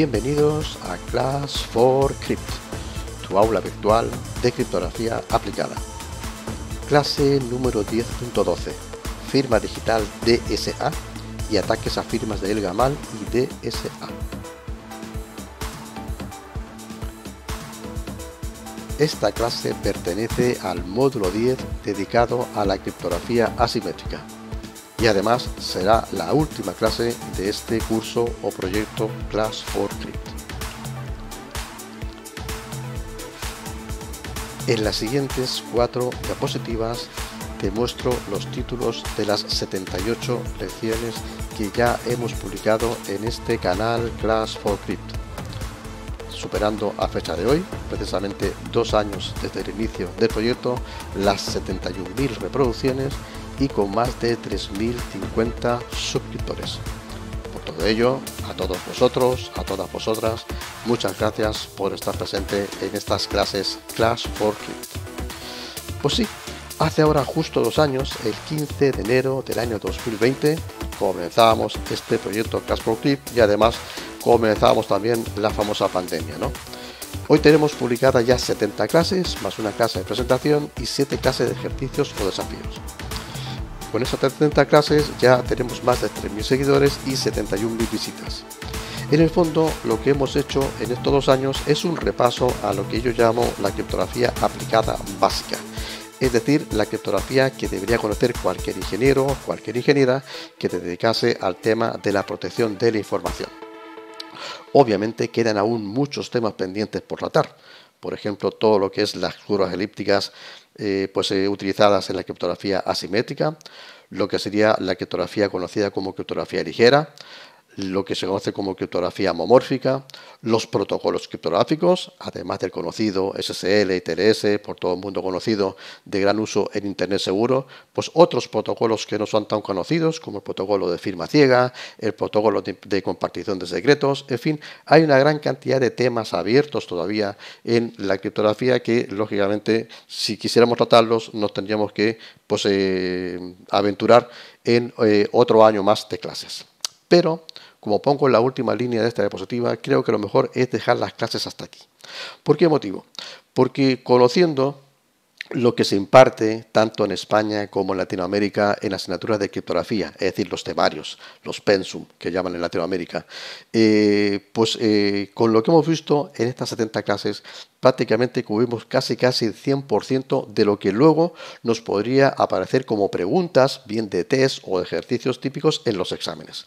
Bienvenidos a Class for Crypt, tu aula virtual de criptografía aplicada. Clase número 10.12, firma digital DSA y ataques a firmas de Elga Mal y DSA. Esta clase pertenece al módulo 10 dedicado a la criptografía asimétrica y además será la última clase de este curso o proyecto Class for En las siguientes cuatro diapositivas te muestro los títulos de las 78 lecciones que ya hemos publicado en este canal Class for Crypto, superando a fecha de hoy, precisamente dos años desde el inicio del proyecto, las 71.000 reproducciones y con más de 3.050 suscriptores todo ello, a todos vosotros, a todas vosotras, muchas gracias por estar presente en estas clases Class for Kids. Pues sí, hace ahora justo dos años, el 15 de enero del año 2020, comenzábamos este proyecto Clash for Kids y además comenzábamos también la famosa pandemia, ¿no? Hoy tenemos publicadas ya 70 clases, más una clase de presentación y 7 clases de ejercicios o desafíos. Con esas 30 clases ya tenemos más de 3.000 seguidores y 71.000 visitas. En el fondo, lo que hemos hecho en estos dos años es un repaso a lo que yo llamo la criptografía aplicada básica, es decir, la criptografía que debería conocer cualquier ingeniero o cualquier ingeniera que te dedicase al tema de la protección de la información. Obviamente quedan aún muchos temas pendientes por tratar, por ejemplo, todo lo que es las curvas elípticas eh, pues, eh, utilizadas en la criptografía asimétrica, lo que sería la criptografía conocida como criptografía ligera, lo que se conoce como criptografía homomórfica, los protocolos criptográficos, además del conocido SSL, TLS, por todo el mundo conocido, de gran uso en Internet seguro, pues otros protocolos que no son tan conocidos, como el protocolo de firma ciega, el protocolo de, compartición de secretos, en fin, hay una gran cantidad de temas abiertos todavía en la criptografía que, lógicamente, si quisiéramos tratarlos, nos tendríamos que pues, eh, aventurar en eh, otro año más de clases. Pero como pongo en la última línea de esta diapositiva, creo que lo mejor es dejar las clases hasta aquí. ¿Por qué motivo? Porque conociendo lo que se imparte tanto en España como en Latinoamérica en asignaturas de criptografía, es decir, los temarios, los pensum que llaman en Latinoamérica. Eh, pues eh, con lo que hemos visto en estas 70 clases, prácticamente cubrimos casi casi el 100% de lo que luego nos podría aparecer como preguntas, bien de test o ejercicios típicos en los exámenes.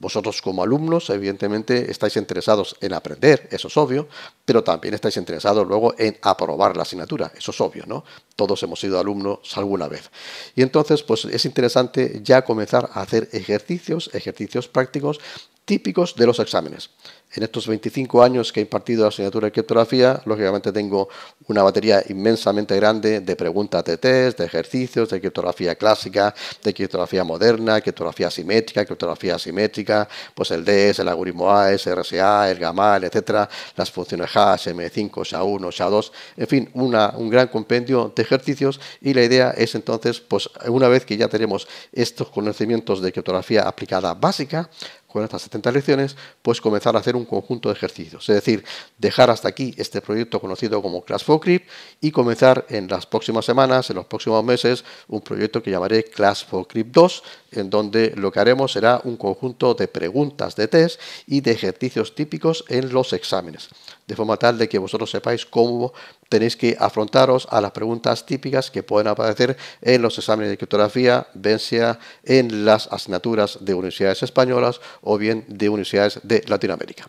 Vosotros como alumnos, evidentemente, estáis interesados en aprender, eso es obvio, pero también estáis interesados luego en aprobar la asignatura, eso es obvio, ¿no? todos hemos sido alumnos alguna vez. Y entonces, pues es interesante ya comenzar a hacer ejercicios, ejercicios prácticos típicos de los exámenes. En estos 25 años que he impartido la asignatura de criptografía, lógicamente tengo una batería inmensamente grande de preguntas de test, de ejercicios, de criptografía clásica, de criptografía moderna, criptografía simétrica, criptografía asimétrica, pues el DES, el algoritmo AES, RSA, el GAMAL, etcétera, las funciones hash, M5, SHA-1, SHA-2, en fin, una, un gran compendio de ejercicios y la idea es entonces, pues una vez que ya tenemos estos conocimientos de criptografía aplicada básica, con estas 70 lecciones, pues comenzar a hacer un conjunto de ejercicios. Es decir, dejar hasta aquí este proyecto conocido como Class 4 Crypt y comenzar en las próximas semanas, en los próximos meses, un proyecto que llamaré Class 4 Crypt 2, en donde lo que haremos será un conjunto de preguntas de test y de ejercicios típicos en los exámenes, de forma tal de que vosotros sepáis cómo tenéis que afrontaros a las preguntas típicas que pueden aparecer en los exámenes de criptografía, ...vencia, en las asignaturas de universidades españolas o bien de universidades de Latinoamérica.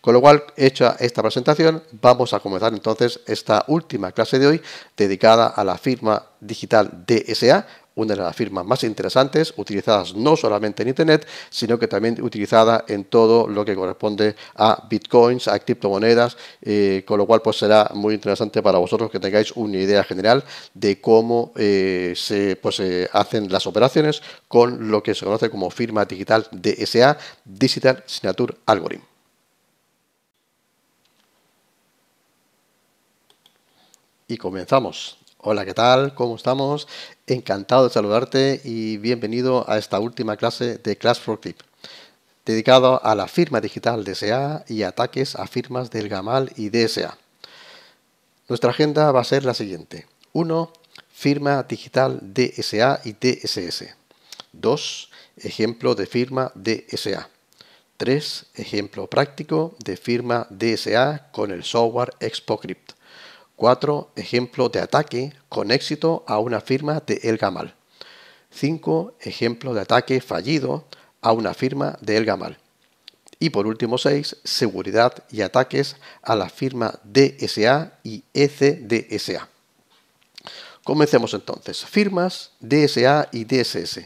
Con lo cual, hecha esta presentación, vamos a comenzar entonces esta última clase de hoy dedicada a la firma digital DSA una de las firmas más interesantes, utilizadas no solamente en Internet, sino que también utilizada en todo lo que corresponde a bitcoins, a criptomonedas, eh, con lo cual pues será muy interesante para vosotros que tengáis una idea general de cómo eh, pues, se hacen las operaciones con lo que se conoce como firma digital DSA, Digital Signature Algorithm. Y comenzamos. Hola, ¿qué tal? ¿Cómo estamos? Encantado de saludarte y bienvenido a esta última clase de Class for Clip, dedicado a la firma digital DSA y ataques a firmas del Gamal y DSA. Nuestra agenda va a ser la siguiente. 1. Firma digital DSA y DSS. 2. Ejemplo de firma DSA. 3. Ejemplo práctico de firma DSA con el software ExpoCrypt. 4. Ejemplo de ataque con éxito a una firma de El Gamal. 5. Ejemplo de ataque fallido a una firma de El Gamal. Y por último 6. Seguridad y ataques a la firma DSA y ECDSA. Comencemos entonces. Firmas DSA y DSS.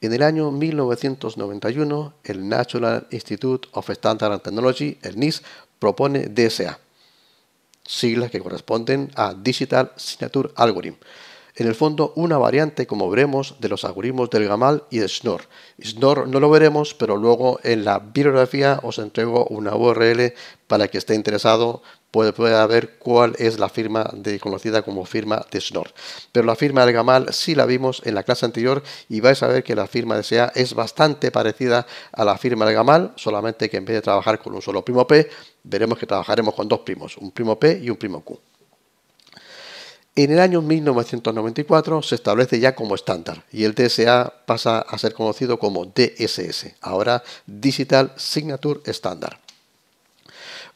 En el año 1991, el National Institute of Standard and Technology, el NIS, propone DSA siglas que corresponden a Digital Signature Algorithm. En el fondo, una variante, como veremos, de los algoritmos del Gamal y de Schnorr. Schnorr no lo veremos, pero luego en la bibliografía os entrego una URL para que esté interesado puede, ver cuál es la firma de, conocida como firma de Snor. Pero la firma de Gamal sí la vimos en la clase anterior y vais a ver que la firma de SEA es bastante parecida a la firma de Gamal, solamente que en vez de trabajar con un solo primo P, veremos que trabajaremos con dos primos, un primo P y un primo Q. En el año 1994 se establece ya como estándar y el DSA pasa a ser conocido como DSS, ahora Digital Signature Standard.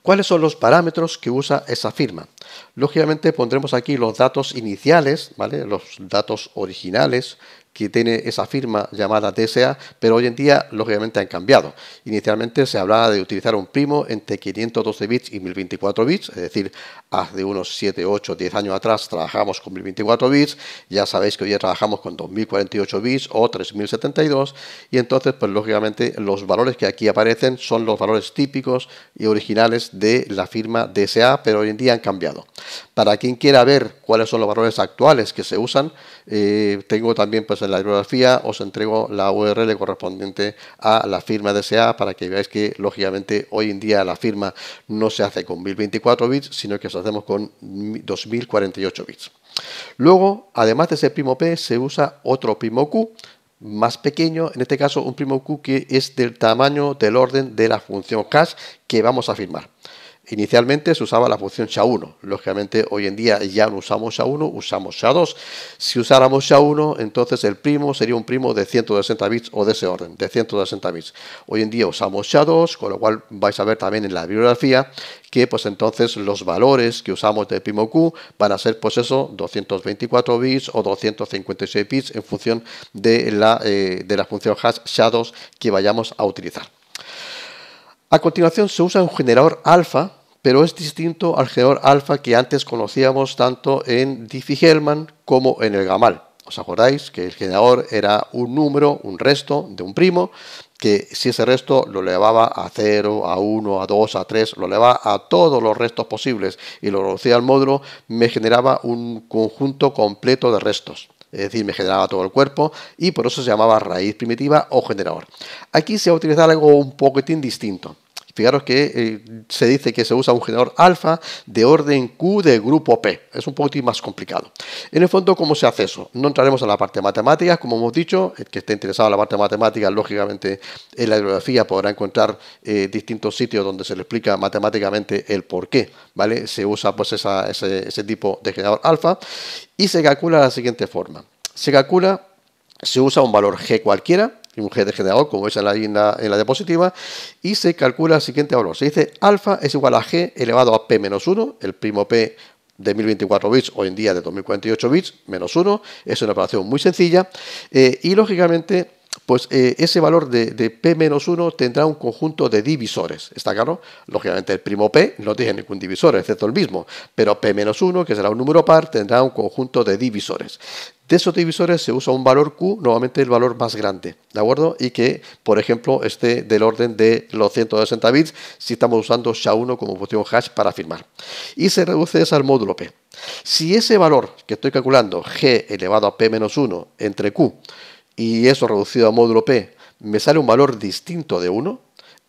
¿Cuáles son los parámetros que usa esa firma? Lógicamente pondremos aquí los datos iniciales, ¿vale? los datos originales que tiene esa firma llamada DSA, pero hoy en día lógicamente han cambiado. Inicialmente se hablaba de utilizar un primo entre 512 bits y 1024 bits, es decir, hace unos 7, 8, 10 años atrás trabajamos con 1024 bits, ya sabéis que hoy ya trabajamos con 2048 bits o 3072 y entonces pues lógicamente los valores que aquí aparecen son los valores típicos y originales de la firma DSA, pero hoy en día han cambiado. Para quien quiera ver cuáles son los valores actuales que se usan, eh, tengo también pues, en la bibliografía, os entrego la URL correspondiente a la firma DSA para que veáis que, lógicamente, hoy en día la firma no se hace con 1024 bits, sino que se hacemos con 2048 bits. Luego, además de ese primo P, se usa otro primo Q, más pequeño, en este caso un primo Q que es del tamaño del orden de la función hash que vamos a firmar. Inicialmente se usaba la función SHA-1. Lógicamente, hoy en día ya no usamos SHA-1, usamos SHA-2. Si usáramos SHA-1, entonces el primo sería un primo de 160 bits o de ese orden, de 160 bits. Hoy en día usamos SHA-2, con lo cual vais a ver también en la bibliografía que pues entonces los valores que usamos de primo Q van a ser pues eso 224 bits o 256 bits en función de la, eh, de la función hash SHA-2 que vayamos a utilizar. A continuación se usa un generador alfa, pero es distinto al generador alfa que antes conocíamos tanto en Diffie-Hellman como en el Gamal. ¿Os acordáis que el generador era un número, un resto de un primo, que si ese resto lo elevaba a 0, a 1, a 2, a 3, lo elevaba a todos los restos posibles y lo reducía al módulo, me generaba un conjunto completo de restos es decir, me generaba todo el cuerpo y por eso se llamaba raíz primitiva o generador. Aquí se va a utilizar algo un poquitín distinto. Fijaros que eh, se dice que se usa un generador alfa de orden Q de grupo P. Es un poquito más complicado. En el fondo, ¿cómo se hace eso? No entraremos en la parte matemática. como hemos dicho. El que esté interesado en la parte matemática, lógicamente, en la bibliografía podrá encontrar eh, distintos sitios donde se le explica matemáticamente el por qué ¿vale? se usa pues, ese, ese tipo de generador alfa. Y se calcula de la siguiente forma. Se calcula, se usa un valor G cualquiera, y un de como es en la, en la diapositiva, y se calcula el siguiente valor. Se dice alfa es igual a G elevado a P menos 1, el primo P de 1024 bits, hoy en día de 2048 bits, menos 1, es una operación muy sencilla, eh, y lógicamente pues eh, ese valor de, de P-1 tendrá un conjunto de divisores, ¿está claro? Lógicamente el primo P no tiene ningún divisor, excepto el mismo, pero P-1, menos que será un número par, tendrá un conjunto de divisores. De esos divisores se usa un valor Q, nuevamente el valor más grande, ¿de acuerdo? Y que, por ejemplo, esté del orden de los 160 bits si estamos usando SHA-1 como función hash para firmar. Y se reduce eso al módulo P. Si ese valor que estoy calculando, G elevado a P-1 menos entre Q, y eso reducido a módulo P, me sale un valor distinto de 1,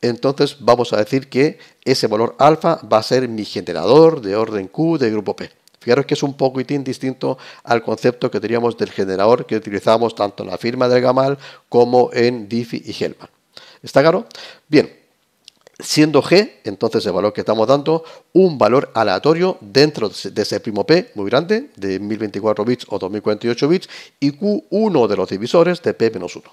entonces vamos a decir que ese valor alfa va a ser mi generador de orden Q de grupo P. Fijaros que es un poquitín distinto al concepto que teníamos del generador que utilizamos tanto en la firma del Gamal como en Diffie y Hellman. ¿Está claro? Bien. Siendo G, entonces el valor que estamos dando, un valor aleatorio dentro de ese primo P muy grande, de 1024 bits o 2048 bits, y Q uno de los divisores de P-1.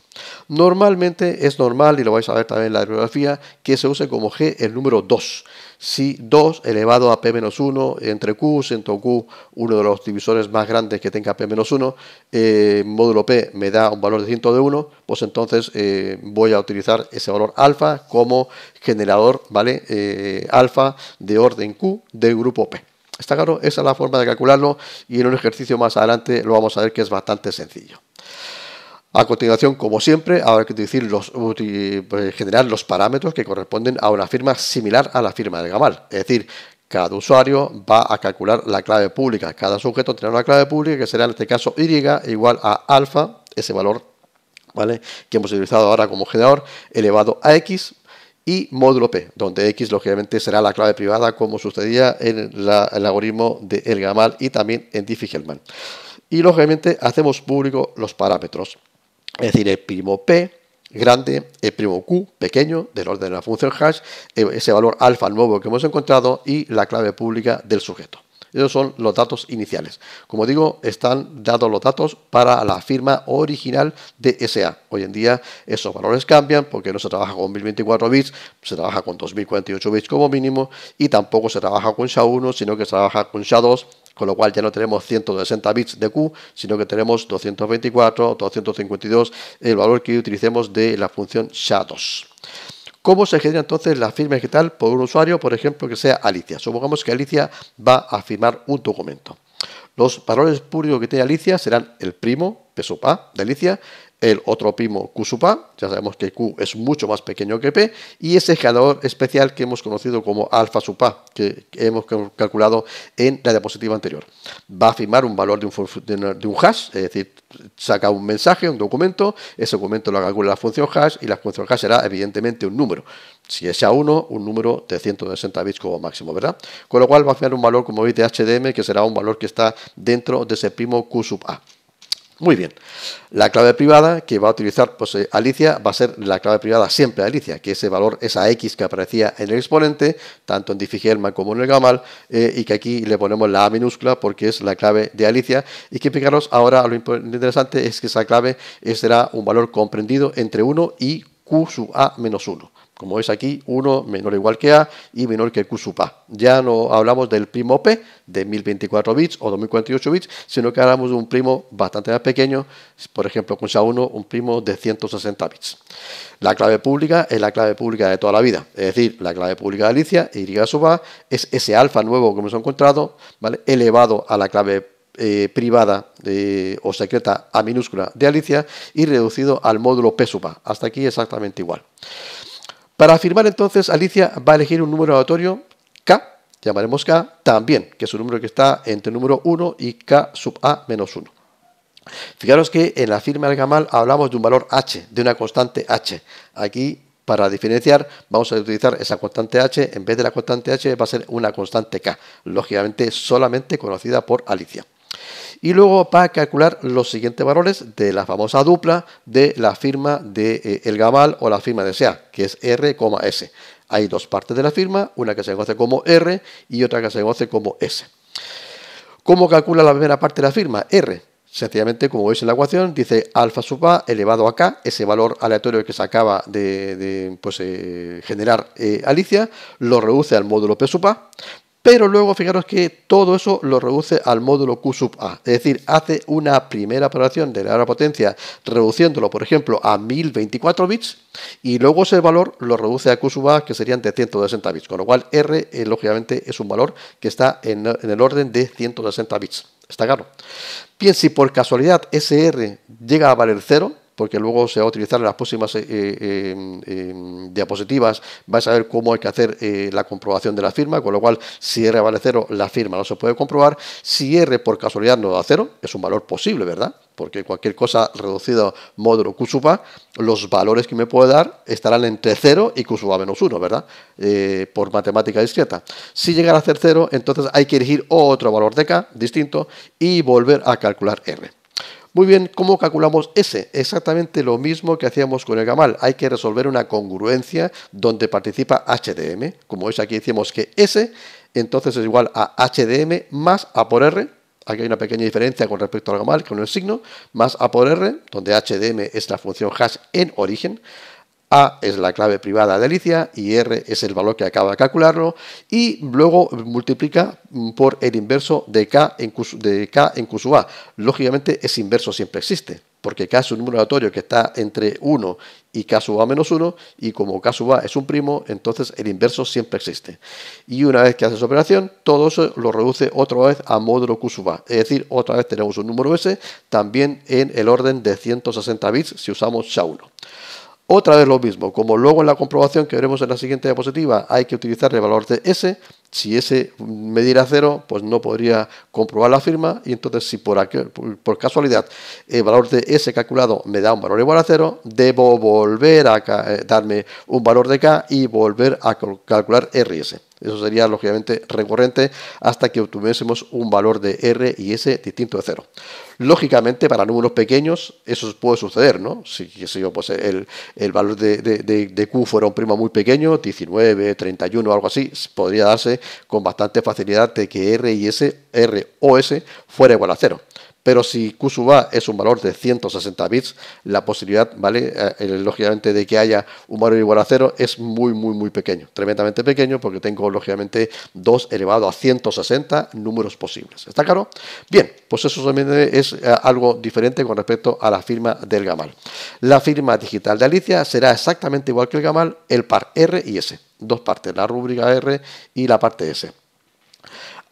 Normalmente es normal, y lo vais a ver también en la bibliografía, que se use como G el número 2 si 2 elevado a P-1 menos entre Q, siendo Q uno de los divisores más grandes que tenga P-1, eh, módulo P me da un valor de distinto de 1, pues entonces eh, voy a utilizar ese valor alfa como generador ¿vale? Eh, alfa de orden Q del grupo P. ¿Está claro? Esa es la forma de calcularlo y en un ejercicio más adelante lo vamos a ver que es bastante sencillo. A continuación, como siempre, habrá que decir eh, generar los parámetros que corresponden a una firma similar a la firma de Gamal. Es decir, cada usuario va a calcular la clave pública. Cada sujeto tendrá una clave pública que será en este caso Y igual a alfa, ese valor ¿vale? que hemos utilizado ahora como generador, elevado a X y módulo P, donde X lógicamente será la clave privada como sucedía en el algoritmo de El Gamal y también en Diffie-Hellman. Y lógicamente hacemos público los parámetros es decir, el primo P grande, el primo Q pequeño, del orden de la función hash, eh, ese valor alfa nuevo que hemos encontrado y la clave pública del sujeto. Esos son los datos iniciales. Como digo, están dados los datos para la firma original de SA. Hoy en día esos valores cambian porque no se trabaja con 1024 bits, se trabaja con 2048 bits como mínimo y tampoco se trabaja con SHA-1, sino que se trabaja con SHA-2 con lo cual ya no tenemos 160 bits de Q, sino que tenemos 224, 252, el valor que utilicemos de la función SHA-2. ¿Cómo se genera entonces la firma digital por un usuario, por ejemplo, que sea Alicia? Supongamos que Alicia va a firmar un documento. Los valores públicos que tiene Alicia serán el primo, peso A, de Alicia, el otro primo Q sub A, ya sabemos que Q es mucho más pequeño que P, y ese generador especial que hemos conocido como alfa sub A, que hemos calculado en la diapositiva anterior. Va a firmar un valor de un, hash, es decir, saca un mensaje, un documento, ese documento lo calcula la función hash y la función hash será evidentemente un número. Si es A1, un número de 160 bits como máximo, ¿verdad? Con lo cual va a firmar un valor, como veis, de HDM, que será un valor que está dentro de ese primo Q sub A. Muy bien. La clave privada que va a utilizar pues, eh, Alicia va a ser la clave privada siempre Alicia, que ese valor, esa X que aparecía en el exponente, tanto en diffie como en el Gamal, eh, y que aquí le ponemos la A minúscula porque es la clave de Alicia. Y que fijaros, ahora lo interesante es que esa clave será un valor comprendido entre 1 y Q sub A menos 1. Como es aquí, 1 menor o igual que A y menor que Q sub A. Ya no hablamos del primo P de 1024 bits o 2048 bits, sino que hablamos de un primo bastante más pequeño, por ejemplo con SHA-1, un primo de 160 bits. La clave pública es la clave pública de toda la vida, es decir, la clave pública de Alicia, Y sub A, es ese alfa nuevo que hemos encontrado, ¿vale? elevado a la clave eh, privada o secreta A minúscula de Alicia y reducido al módulo P sub A. Hasta aquí exactamente igual. Para afirmar entonces, Alicia va a elegir un número aleatorio K, llamaremos K también, que es un número que está entre el número 1 y K sub A menos 1. Fijaros que en la firma del Gamal hablamos de un valor H, de una constante H. Aquí para diferenciar vamos a utilizar esa constante h, en vez de la constante h va a ser una constante k, lógicamente solamente conocida por Alicia. Y luego va a calcular los siguientes valores de la famosa dupla de la firma de eh, el Gabal o la firma de SEA, que es R, S. Hay dos partes de la firma, una que se conoce como R y otra que se conoce como S. ¿Cómo calcula la primera parte de la firma? R. Sencillamente, como veis en la ecuación, dice alfa sub a elevado a k, ese valor aleatorio que se acaba de, pues, eh, generar eh, Alicia, lo reduce al módulo p sub a, pero luego fijaros que todo eso lo reduce al módulo Q sub A, es decir, hace una primera operación de la potencia reduciéndolo, por ejemplo, a 1024 bits y luego ese valor lo reduce a Q sub A que serían de 160 bits, con lo cual R eh, lógicamente es un valor que está en, en el orden de 160 bits. Está claro. Bien, si por casualidad ese R llega a valer 0, porque luego se va a utilizar en las próximas eh, eh, eh, diapositivas, vais a ver cómo hay que hacer la comprobación de la firma, con lo cual si R vale cero, la firma no se puede comprobar, si R por casualidad no da cero, es un valor posible, ¿verdad? Porque cualquier cosa reducida módulo Q sub A, los valores que me puede dar estarán entre 0 y Q sub A menos 1, ¿verdad? por matemática discreta. Si llegara a ser 0, entonces hay que elegir otro valor de K distinto y volver a calcular R. Muy bien, ¿cómo calculamos S? Exactamente lo mismo que hacíamos con el Gamal. Hay que resolver una congruencia donde participa HDM. Como es aquí decimos que S, entonces es igual a HDM más A por R. Aquí hay una pequeña diferencia con respecto al Gamal, con el signo, más A por R, donde HDM es la función hash en origen, a es la clave privada de Alicia y R es el valor que acaba de calcularlo y luego multiplica por el inverso de K en Q, K en sub A. Lógicamente ese inverso siempre existe porque K es un número aleatorio que está entre 1 y K sub A menos 1 y como K sub A es un primo, entonces el inverso siempre existe. Y una vez que hace haces operación, todo eso lo reduce otra vez a módulo Q sub A. Es decir, otra vez tenemos un número S también en el orden de 160 bits si usamos SHA-1. Otra vez lo mismo, como luego en la comprobación que veremos en la siguiente diapositiva hay que utilizar el valor de S, si S diera cero, pues no podría comprobar la firma y entonces si por, por casualidad el valor de S calculado me da un valor igual a cero, debo volver a eh, darme un valor de K y volver a calcular RS. Eso sería lógicamente recurrente hasta que obtuviésemos un valor de R y S distinto de 0. Lógicamente, para números pequeños, eso puede suceder, ¿no? Si, yo, pues el, valor de, Q fuera un primo muy pequeño, 19, 31, algo así, podría darse con bastante facilidad de que R y S, R o S fuera igual a 0. Pero si A es un valor de 160 bits, la posibilidad, ¿vale? Eh, eh, lógicamente, de que haya un valor igual a cero es muy, muy, muy pequeño. Tremendamente pequeño porque tengo, lógicamente, 2 elevado a 160 números posibles. ¿Está claro? Bien, pues eso también es eh, algo diferente con respecto a la firma del Gamal. La firma digital de Alicia será exactamente igual que el Gamal, el par R y S. Dos partes, la rúbrica R y la parte S.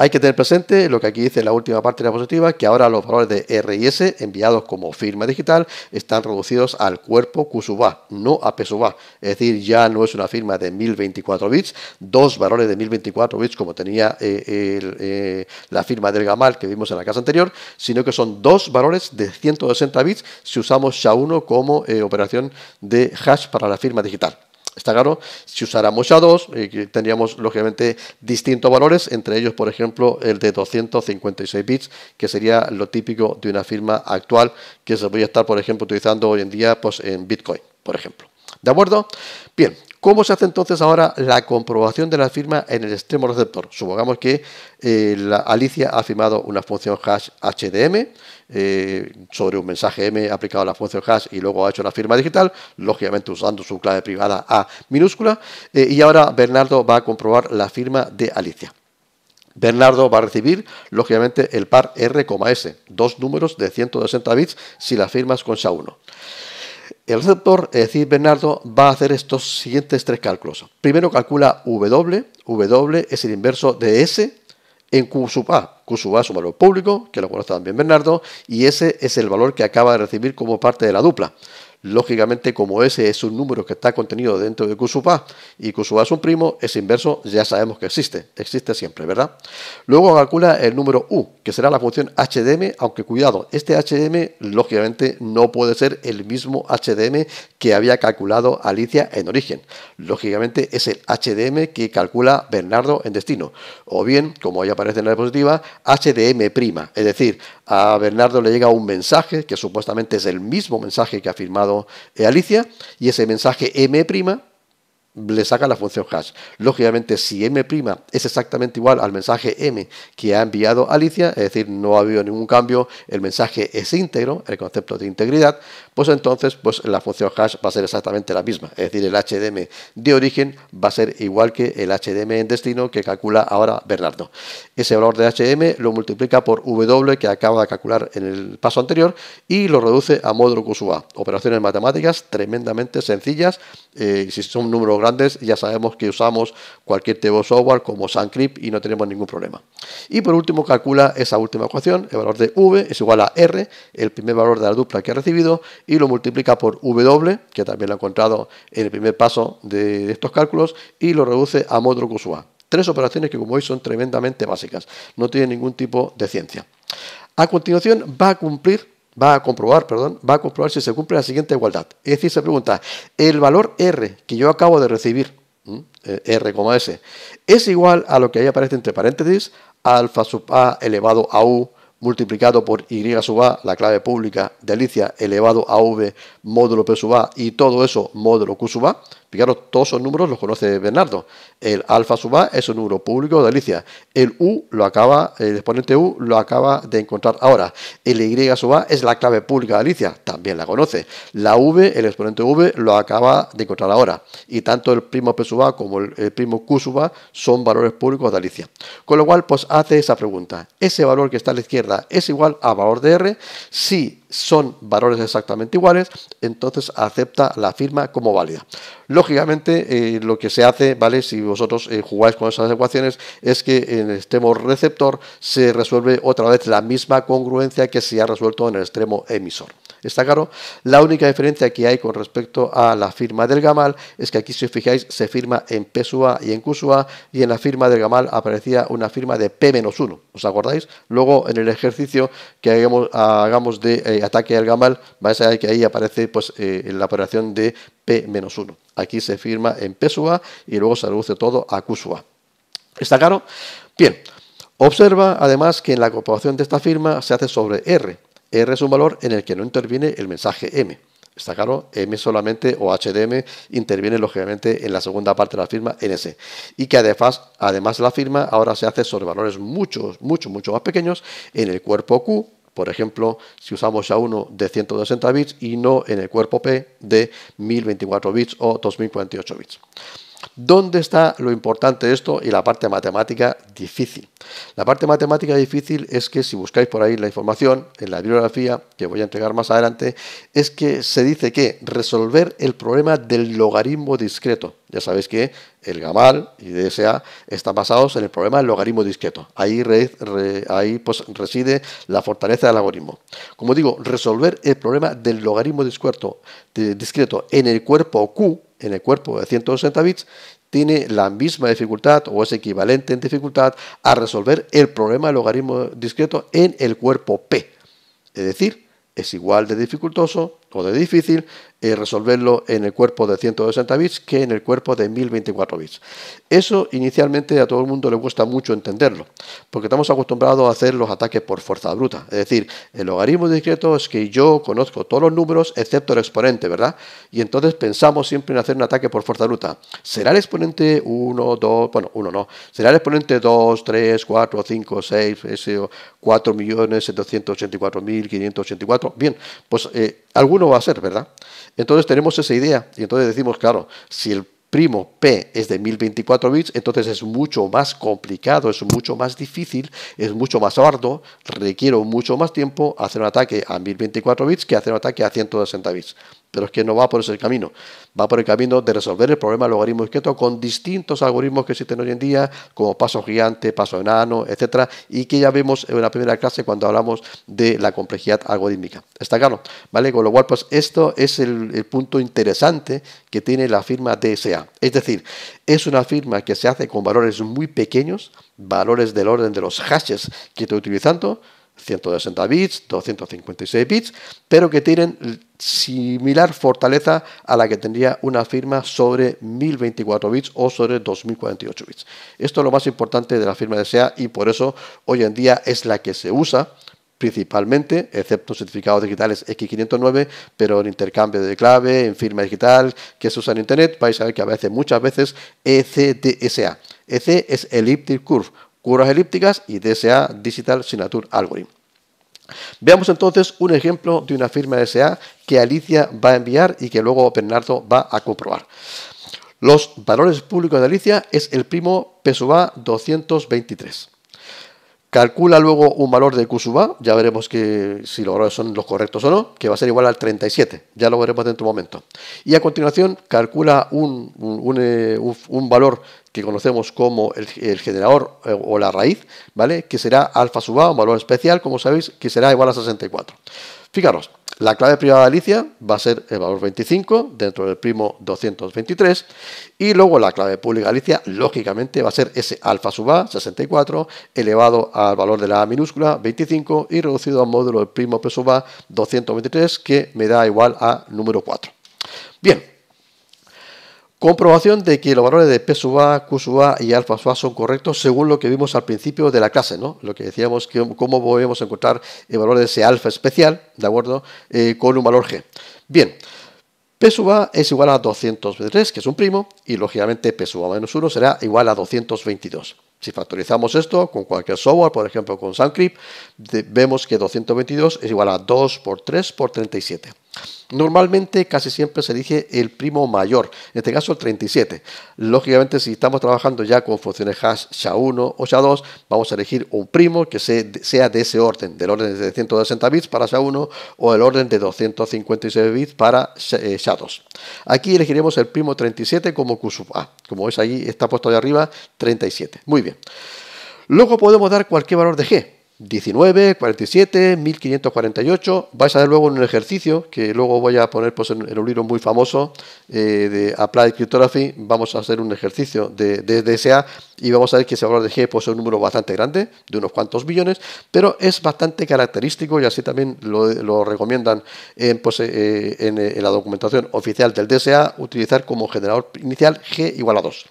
Hay que tener presente lo que aquí dice la última parte de la positiva, que ahora los valores de R y S enviados como firma digital están reducidos al cuerpo Q sub A, no a P sub A. Es decir, ya no es una firma de 1024 bits, dos valores de 1024 bits como tenía eh, eh, la firma del Gamal que vimos en la casa anterior, sino que son dos valores de 160 bits si usamos SHA-1 como eh, operación de hash para la firma digital. Está claro, si usáramos sha eh, tendríamos lógicamente distintos valores, entre ellos, por ejemplo, el de 256 bits, que sería lo típico de una firma actual que se podría estar, por ejemplo, utilizando hoy en día pues, en Bitcoin, por ejemplo. ¿De acuerdo? Bien, ¿Cómo se hace entonces ahora la comprobación de la firma en el extremo receptor? Supongamos que eh, Alicia ha firmado una función hash HDM eh, sobre un mensaje M aplicado a la función hash y luego ha hecho la firma digital, lógicamente usando su clave privada A minúscula. Eh, y ahora Bernardo va a comprobar la firma de Alicia. Bernardo va a recibir, lógicamente, el par r, s dos números de 160 bits si la firmas con SHA-1. El receptor, es decir, Bernardo, va a hacer estos siguientes tres cálculos. Primero calcula W, W es el inverso de S en Q sub A. Q sub A es un valor público, que lo conoce también Bernardo, y S es el valor que acaba de recibir como parte de la dupla. Lógicamente, como ese es un número que está contenido dentro de Q sub A y Q sub A es un primo, ese inverso ya sabemos que existe, existe siempre, ¿verdad? Luego calcula el número U, que será la función HDM, aunque cuidado, este HDM lógicamente no puede ser el mismo HDM que había calculado Alicia en origen. Lógicamente es el HDM que calcula Bernardo en destino. O bien, como ya aparece en la diapositiva, HDM prima, es decir, a Bernardo le llega un mensaje que supuestamente es el mismo mensaje que ha firmado eh, Alicia, y ese mensaje M' le saca la función hash. Lógicamente, si m' es exactamente igual al mensaje m que ha enviado Alicia, es decir, no ha habido ningún cambio, el mensaje es íntegro, el concepto de integridad, pues entonces pues, la función hash va a ser exactamente la misma. Es decir, el HDM de origen va a ser igual que el HDM en destino que calcula ahora Bernardo. Ese valor de HDM lo multiplica por W que acaba de calcular en el paso anterior y lo reduce a módulo A Operaciones matemáticas tremendamente sencillas, eh, si son números ya sabemos que usamos cualquier tipo de software como SunCrypt y no tenemos ningún problema. Y por último, calcula esa última ecuación, el valor de v es igual a r, el primer valor de la dupla que ha recibido, y lo multiplica por w, que también lo ha encontrado en el primer paso de estos cálculos, y lo reduce a modo QSUA. Tres operaciones que como veis son tremendamente básicas, no tienen ningún tipo de ciencia. A continuación va a cumplir va a comprobar, perdón, va a comprobar si se cumple la siguiente igualdad. Es decir, se pregunta, el valor R que yo acabo de recibir, eh, R, como S, es igual a lo que ahí aparece entre paréntesis, alfa sub A elevado a U multiplicado por Y sub A, la clave pública de Alicia, elevado a V módulo P sub A y todo eso módulo Q sub A. Fijaros, todos esos números los conoce Bernardo. El alfa sub A es un número público de Alicia. El U lo acaba, el exponente U lo acaba de encontrar ahora. El Y sub A es la clave pública de Alicia, también la conoce. La V, el exponente V, lo acaba de encontrar ahora. Y tanto el primo P sub A como el, primo Q sub A son valores públicos de Alicia. Con lo cual, pues hace esa pregunta. Ese valor que está a la izquierda es igual a valor de R si son valores exactamente iguales, entonces acepta la firma como válida. Lógicamente, eh, lo que se hace, ¿vale? Si vosotros eh, jugáis con esas ecuaciones, es que en el extremo receptor se resuelve otra vez la misma congruencia que se ha resuelto en el extremo emisor. ¿Está claro? La única diferencia que hay con respecto a la firma del gamal es que aquí, si os fijáis, se firma en PSUA y en QSUA, y en la firma del gamal aparecía una firma de P-1. ¿Os acordáis? Luego, en el ejercicio que hagamos, de. Eh, ataque al gamal, vais a ver que ahí aparece pues, eh, la operación de P-1. Aquí se firma en A y luego se reduce todo a A. ¿Está claro? Bien, observa además que en la comprobación de esta firma se hace sobre R. R es un valor en el que no interviene el mensaje M. Está claro, M solamente o HDM interviene lógicamente en la segunda parte de la firma NS. Y que además, además la firma ahora se hace sobre valores mucho, mucho, mucho más pequeños en el cuerpo Q por ejemplo, si usamos ya uno de 160 bits y no en el cuerpo P de 1024 bits o 2048 bits. ¿Dónde está lo importante de esto y la parte matemática difícil? La parte matemática difícil es que si buscáis por ahí la información en la bibliografía que voy a entregar más adelante, es que se dice que resolver el problema del logaritmo discreto. Ya sabéis que el GAMAL y DSA están basados en el problema del logaritmo discreto. Ahí, pues, reside la fortaleza del algoritmo. Como digo, resolver el problema del logaritmo discreto en el cuerpo Q en el cuerpo de 160 bits tiene la misma dificultad o es equivalente en dificultad a resolver el problema del logaritmo discreto en el cuerpo P. Es decir, es igual de dificultoso o de difícil resolverlo en el cuerpo de 160 bits que en el cuerpo de 1024 bits. Eso inicialmente a todo el mundo le cuesta mucho entenderlo, porque estamos acostumbrados a hacer los ataques por fuerza bruta. Es decir, el logaritmo discreto es que yo conozco todos los números excepto el exponente, ¿verdad? Y entonces pensamos siempre en hacer un ataque por fuerza bruta. ¿Será el exponente 1, 2, bueno, 1 no? ¿Será el exponente 2, 3, 4, 5, 6, 4 millones 584 Bien, pues eh, alguno va a ser, ¿verdad? Entonces tenemos esa idea y entonces decimos, claro, si el primo P es de 1024 bits, entonces es mucho más complicado, es mucho más difícil, es mucho más arduo, requiere mucho más tiempo hacer un ataque a 1024 bits que hacer un ataque a 160 bits. Pero es que no va por ese camino. Va por el camino de resolver el problema del logaritmo discreto con distintos algoritmos que existen hoy en día, como paso gigante, paso enano, etcétera, y que ya vemos en la primera clase cuando hablamos de la complejidad algorítmica. Está claro, ¿vale? Con lo cual, pues esto es el, el punto interesante que tiene la firma DSA. Es decir, es una firma que se hace con valores muy pequeños, valores del orden de los hashes que estoy utilizando, 160 bits, 256 bits, pero que tienen similar fortaleza a la que tendría una firma sobre 1024 bits o sobre 2048 bits. Esto es lo más importante de la firma de y por eso hoy en día es la que se usa principalmente, excepto certificados digitales X509, pero en intercambio de clave, en firma digital que se usa en Internet, vais a ver que a veces, muchas veces, ECDSA. EC es Elliptic Curve curvas elípticas y DSA, Digital Signature Algorithm. Veamos entonces un ejemplo de una firma DSA que Alicia va a enviar y que luego Bernardo va a comprobar. Los valores públicos de Alicia es el primo PSUA 223. Calcula luego un valor de Q sub A, ya veremos que si los valores son los correctos o no, que va a ser igual al 37, ya lo veremos dentro de un momento. Y a continuación calcula un, un, eh, valor que conocemos como el, generador eh, o la raíz, ¿vale? que será alfa sub A, un valor especial, como sabéis, que será igual a 64. Fijaros, la clave privada de Alicia va a ser el valor 25 dentro del primo 223 y luego la clave pública de Alicia, lógicamente, va a ser ese alfa sub a 64 elevado al valor de la a minúscula 25 y reducido al módulo del primo p sub a 223 que me da igual a número 4. Bien, Comprobación de que los valores de P sub A, Q sub A y alfa sub A son correctos según lo que vimos al principio de la clase, ¿no? Lo que decíamos, que, cómo podemos encontrar el valor de ese alfa especial, ¿de acuerdo?, eh, con un valor G. Bien, P sub A es igual a 223, que es un primo, y lógicamente P sub A menos 1 será igual a 222. Si factorizamos esto con cualquier software, por ejemplo con SoundCrypt, vemos que 222 es igual a 2 por 3 por 37. Normalmente casi siempre se elige el primo mayor, en este caso el 37. Lógicamente si estamos trabajando ya con funciones hash SHA-1 o SHA-2, vamos a elegir un primo que sea de ese orden, del orden de 160 bits para SHA-1 o el orden de 256 bits para SHA-2. Eh, Aquí elegiremos el primo 37 como Q sub A, como es ahí, está puesto de arriba 37. Muy bien. Luego podemos dar cualquier valor de G, 19, 47, 1548. Vais a ver luego en un ejercicio que luego voy a poner pues, en, un libro muy famoso eh, de Applied Cryptography. Vamos a hacer un ejercicio de, DSA y vamos a ver que ese valor de G, pues es un número bastante grande, de unos cuantos billones, pero es bastante característico y así también lo, recomiendan en, pues, eh, en, eh, en, la documentación oficial del DSA utilizar como generador inicial G igual a 2.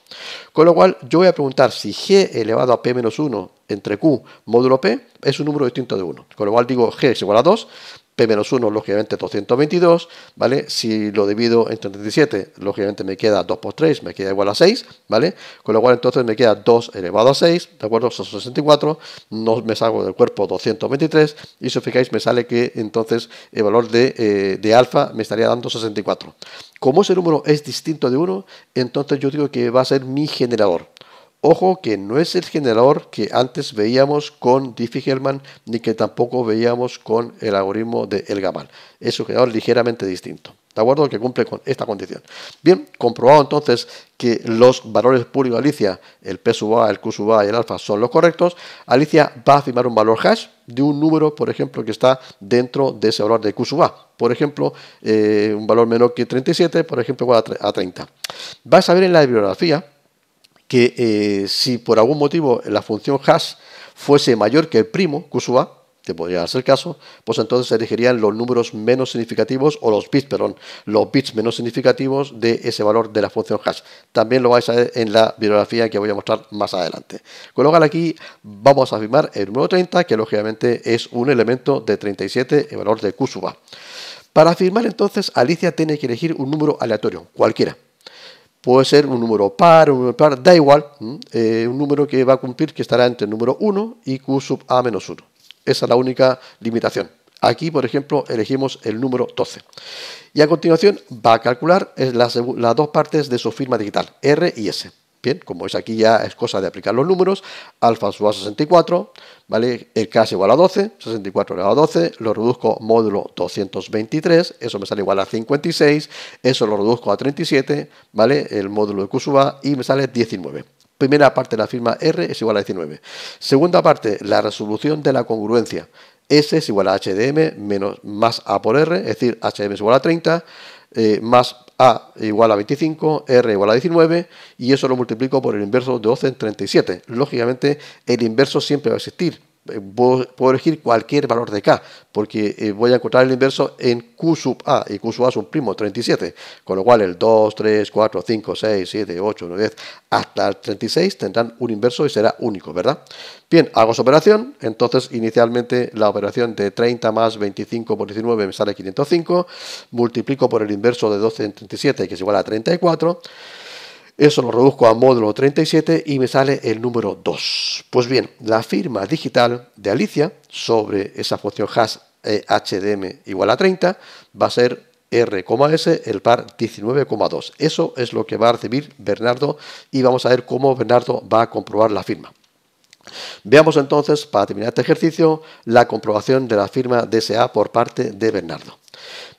Con lo cual, yo voy a preguntar si G elevado a P menos 1 entre Q módulo P es un número distinto de 1. Con lo cual digo G es igual a 2, P menos 1 lógicamente 222, ¿vale? Si lo divido entre 37, lógicamente me queda 2 por 3, me queda igual a 6, ¿vale? Con lo cual entonces me queda 2 elevado a 6, ¿de acuerdo? Son 64, no me salgo del cuerpo 223 y si os fijáis me sale que entonces el valor de, eh, de alfa me estaría dando 64. Como ese número es distinto de 1, entonces yo digo que va a ser mi generador. Ojo que no es el generador que antes veíamos con Diffie-Hellman ni que tampoco veíamos con el algoritmo de Elgamal. Es un generador ligeramente distinto, ¿de acuerdo? Que cumple con esta condición. Bien, comprobado entonces que los valores públicos de Alicia, el P sub A, el Q sub A y el alfa son los correctos, Alicia va a firmar un valor hash de un número, por ejemplo, que está dentro de ese valor de Q sub A. Por ejemplo, eh, un valor menor que 37, por ejemplo, igual a 30. Vas a ver en la bibliografía que eh, si por algún motivo la función hash fuese mayor que el primo, Q sub A, que podría ser el caso, pues entonces se elegirían los números menos significativos o los bits, perdón, los bits menos significativos de ese valor de la función hash. También lo vais a ver en la bibliografía que voy a mostrar más adelante. Con lo cual aquí vamos a firmar el número 30, que lógicamente es un elemento de 37, el valor de Q Para firmar entonces, Alicia tiene que elegir un número aleatorio, cualquiera. Puede ser un número par, un número par, da igual, eh, un número que va a cumplir que estará entre el número 1 y q sub a menos 1. Esa es la única limitación. Aquí, por ejemplo, elegimos el número 12. Y a continuación va a calcular las dos partes de su firma digital, R y S. Bien, como es aquí ya es cosa de aplicar los números, alfa suba 64, ¿vale? El K es igual a 12, 64 elevado a 12, lo reduzco módulo 223, eso me sale igual a 56, eso lo reduzco a 37, ¿vale? El módulo de Q sub y me sale 19. Primera parte de la firma R es igual a 19. Segunda parte, la resolución de la congruencia. S es igual a HDM menos más A por R, es decir, HDM es igual a 30, eh, más a igual a 25, R igual a 19 y eso lo multiplico por el inverso de 12 en 37. Lógicamente el inverso siempre va a existir eh, puedo elegir cualquier valor de K, porque eh, voy a encontrar el inverso en Q sub A, y Q sub A es un primo, 37, con lo cual el 2, 3, 4, 5, 6, 7, 8, 9, 10, hasta el 36 tendrán un inverso y será único, ¿verdad? Bien, hago su operación, entonces inicialmente la operación de 30 más 25 por 19 me sale 505, multiplico por el inverso de 12 en 37, que es igual a 34, eso lo reduzco a módulo 37 y me sale el número 2. Pues bien, la firma digital de Alicia sobre esa función hash eh, HDM igual a 30 va a ser R, R,S, el par 19,2. Eso es lo que va a recibir Bernardo y vamos a ver cómo Bernardo va a comprobar la firma. Veamos entonces, para terminar este ejercicio, la comprobación de la firma DSA por parte de Bernardo.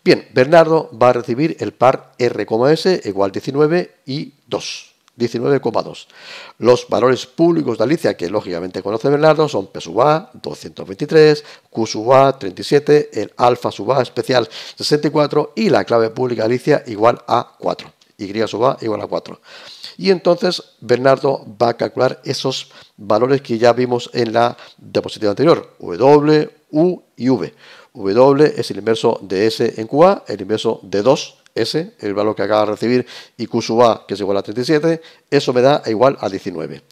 Bien, Bernardo va a recibir el par R,S igual 19 y 2. 19,2. Los valores públicos de Alicia, que lógicamente conoce Bernardo, son P sub A, 223, Q sub A, 37, el alfa sub A especial, 64, y la clave pública de Alicia igual a 4. Y sub A igual a 4. Y entonces Bernardo va a calcular esos valores que ya vimos en la diapositiva anterior, W, U y V. W es el inverso de S en QA, el inverso de 2 S, el valor que acaba de recibir, y Q que es igual a 37, eso me da igual a 19.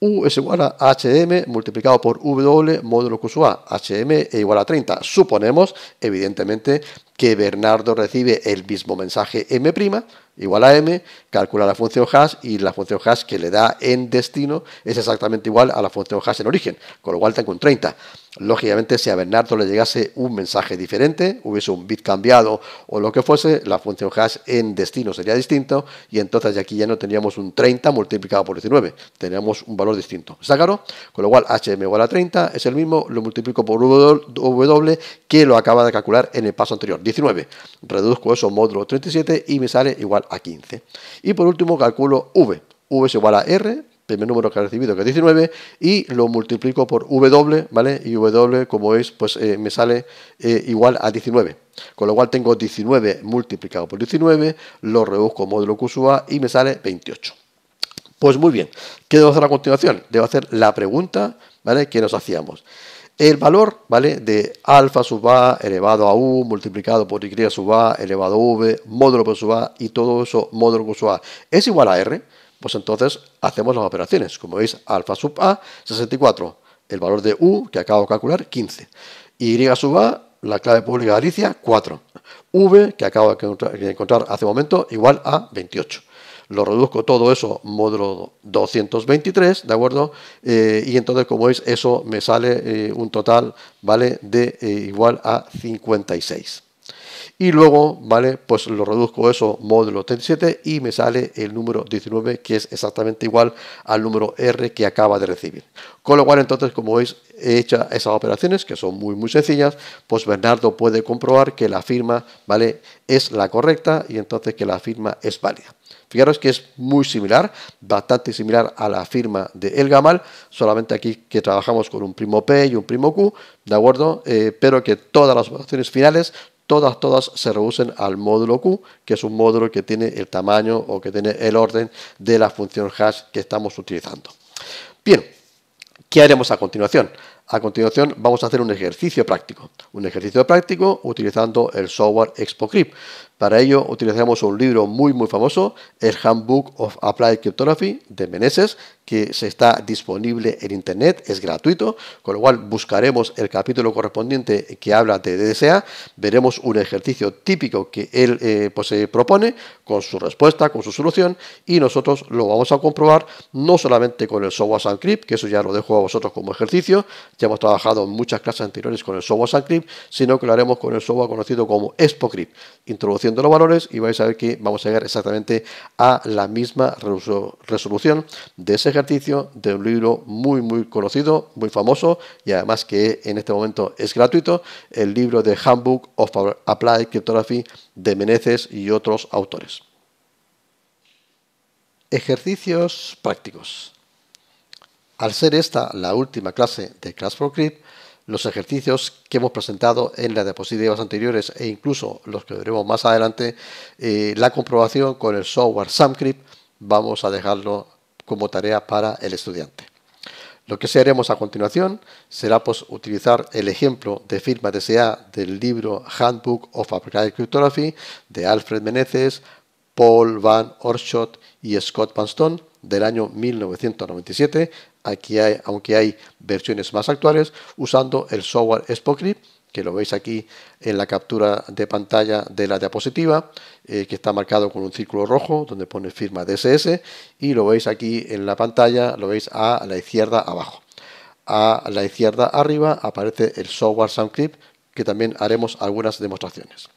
U es igual a HM multiplicado por W módulo Q HM es igual a 30. Suponemos, evidentemente, que Bernardo recibe el mismo mensaje M', igual a m, calcula la función hash y la función hash que le da en destino es exactamente igual a la función hash en origen, con lo cual tengo un 30. Lógicamente, si a Bernardo le llegase un mensaje diferente, hubiese un bit cambiado o lo que fuese, la función hash en destino sería distinto y entonces aquí ya no tendríamos un 30 multiplicado por 19, tendríamos un valor distinto. ¿Está claro? Con lo cual, hm igual a 30 es el mismo, lo multiplico por w que lo acaba de calcular en el paso anterior, 19. Reduzco eso módulo 37 y me sale igual 15. Y por último calculo v. v es igual a r, primer número que he recibido que es 19, y lo multiplico por w, ¿vale? Y w como es, pues eh, me sale eh, igual a 19. Con lo cual tengo 19 multiplicado por 19, lo reduzco módulo Q y me sale 28. Pues muy bien, ¿qué debo hacer a continuación? Debo hacer la pregunta ¿vale? que nos hacíamos el valor, ¿vale? De alfa sub a elevado a u multiplicado por y sub a elevado a v, módulo por sub a y todo eso módulo por sub a es igual a r, pues entonces hacemos las operaciones. Como veis, alfa sub a, 64, el valor de u que acabo de calcular, 15. Y sub a, la clave pública de Galicia, 4. v, que acabo de encontrar hace un momento, igual a 28 lo reduzco todo eso módulo 223, ¿de acuerdo? Eh, y entonces, como veis, eso me sale eh, un total, ¿vale? De eh, igual a 56. Y luego, ¿vale? Pues lo reduzco eso, módulo 37, y me sale el número 19, que es exactamente igual al número R que acaba de recibir. Con lo cual, entonces, como veis, he hecho esas operaciones, que son muy, muy sencillas, pues Bernardo puede comprobar que la firma, ¿vale? Es la correcta y entonces que la firma es válida. Fijaros que es muy similar, bastante similar a la firma de El Gamal, solamente aquí que trabajamos con un primo P y un primo Q, ¿de acuerdo? Eh, pero que todas las operaciones finales todas, todas se reducen al módulo Q, que es un módulo que tiene el tamaño o que tiene el orden de la función hash que estamos utilizando. Bien, ¿qué haremos a continuación? A continuación vamos a hacer un ejercicio práctico, un ejercicio práctico utilizando el software ExpoCrypt. Para ello utilizaremos un libro muy muy famoso, el Handbook of Applied Cryptography de Meneses, que se está disponible en internet, es gratuito, con lo cual buscaremos el capítulo correspondiente que habla de DSA, veremos un ejercicio típico que él eh, pues, se propone con su respuesta, con su solución, y nosotros lo vamos a comprobar no solamente con el software SunCrypt, que eso ya lo dejo a vosotros como ejercicio, ya hemos trabajado en muchas clases anteriores con el software sino que lo haremos con el software conocido como ExpoCrypt, introduciendo los valores y vais a ver que vamos a llegar exactamente a la misma resolución de ese ejercicio de un libro muy muy conocido, muy famoso y además que en este momento es gratuito, el libro de Handbook of Applied Cryptography de Menezes y otros autores. Ejercicios prácticos. Al ser esta la última clase de Class for Crypt, los ejercicios que hemos presentado en las diapositivas anteriores e incluso los que veremos más adelante, eh, la comprobación con el software SamCrypt vamos a dejarlo como tarea para el estudiante. Lo que se haremos a continuación será pues, utilizar el ejemplo de firma DSA del libro Handbook of Applied Cryptography de Alfred menezes Paul Van Orschot y Scott Panston del año 1997 aquí hay, aunque hay versiones más actuales, usando el software ExpoClip, que lo veis aquí en la captura de pantalla de la diapositiva, eh, que está marcado con un círculo rojo donde pone firma DSS, y lo veis aquí en la pantalla, lo veis a la izquierda abajo. A la izquierda arriba aparece el software SoundClip, que también haremos algunas demostraciones.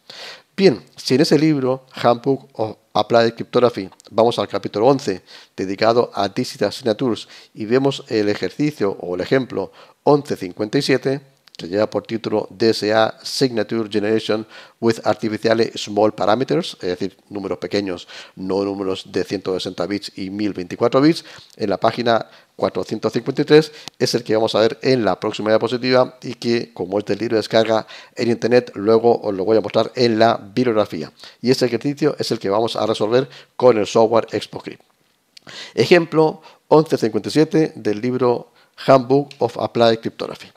Bien, si en ese libro, Handbook of Applied Cryptography, vamos al capítulo 11, dedicado a Digital Signatures, y vemos el ejercicio o el ejemplo 1157, se lleva por título DSA Signature Generation with Artificial Small Parameters, es decir, números pequeños, no números de 160 bits y 1024 bits, en la página 453 es el que vamos a ver en la próxima diapositiva y que como es de descarga en internet luego os lo voy a mostrar en la bibliografía y este ejercicio es el que vamos a resolver con el software ExpoScript. Ejemplo 1157 del libro Handbook of Applied Cryptography.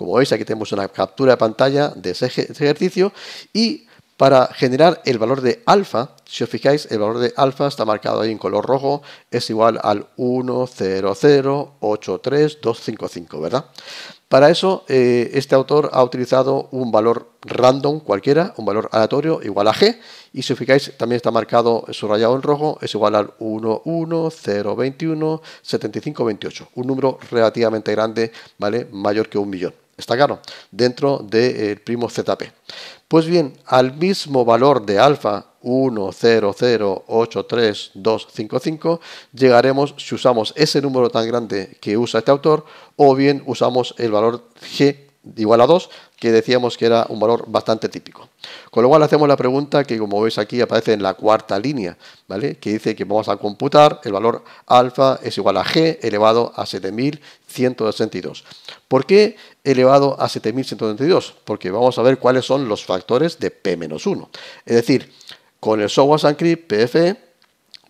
Como veis, aquí tenemos una captura de pantalla de ese ejercicio y para generar el valor de alfa, si os fijáis, el valor de alfa está marcado ahí en color rojo, es igual al 10083255, ¿verdad? Para eso, eh, este autor ha utilizado un valor random cualquiera, un valor aleatorio igual a g, y si os fijáis, también está marcado subrayado en rojo, es igual al 28, un número relativamente grande, ¿vale? Mayor que un millón está claro, dentro del primo ZP. Pues bien, al mismo valor de alfa 10083255 llegaremos si usamos ese número tan grande que usa este autor o bien usamos el valor G igual a 2, que decíamos que era un valor bastante típico. Con lo cual hacemos la pregunta que como veis aquí aparece en la cuarta línea, ¿vale? que dice que vamos a computar el valor alfa es igual a g elevado a 7162. ¿Por qué elevado a 7132, porque vamos a ver cuáles son los factores de P-1. Es decir, con el software SANCRI PFE,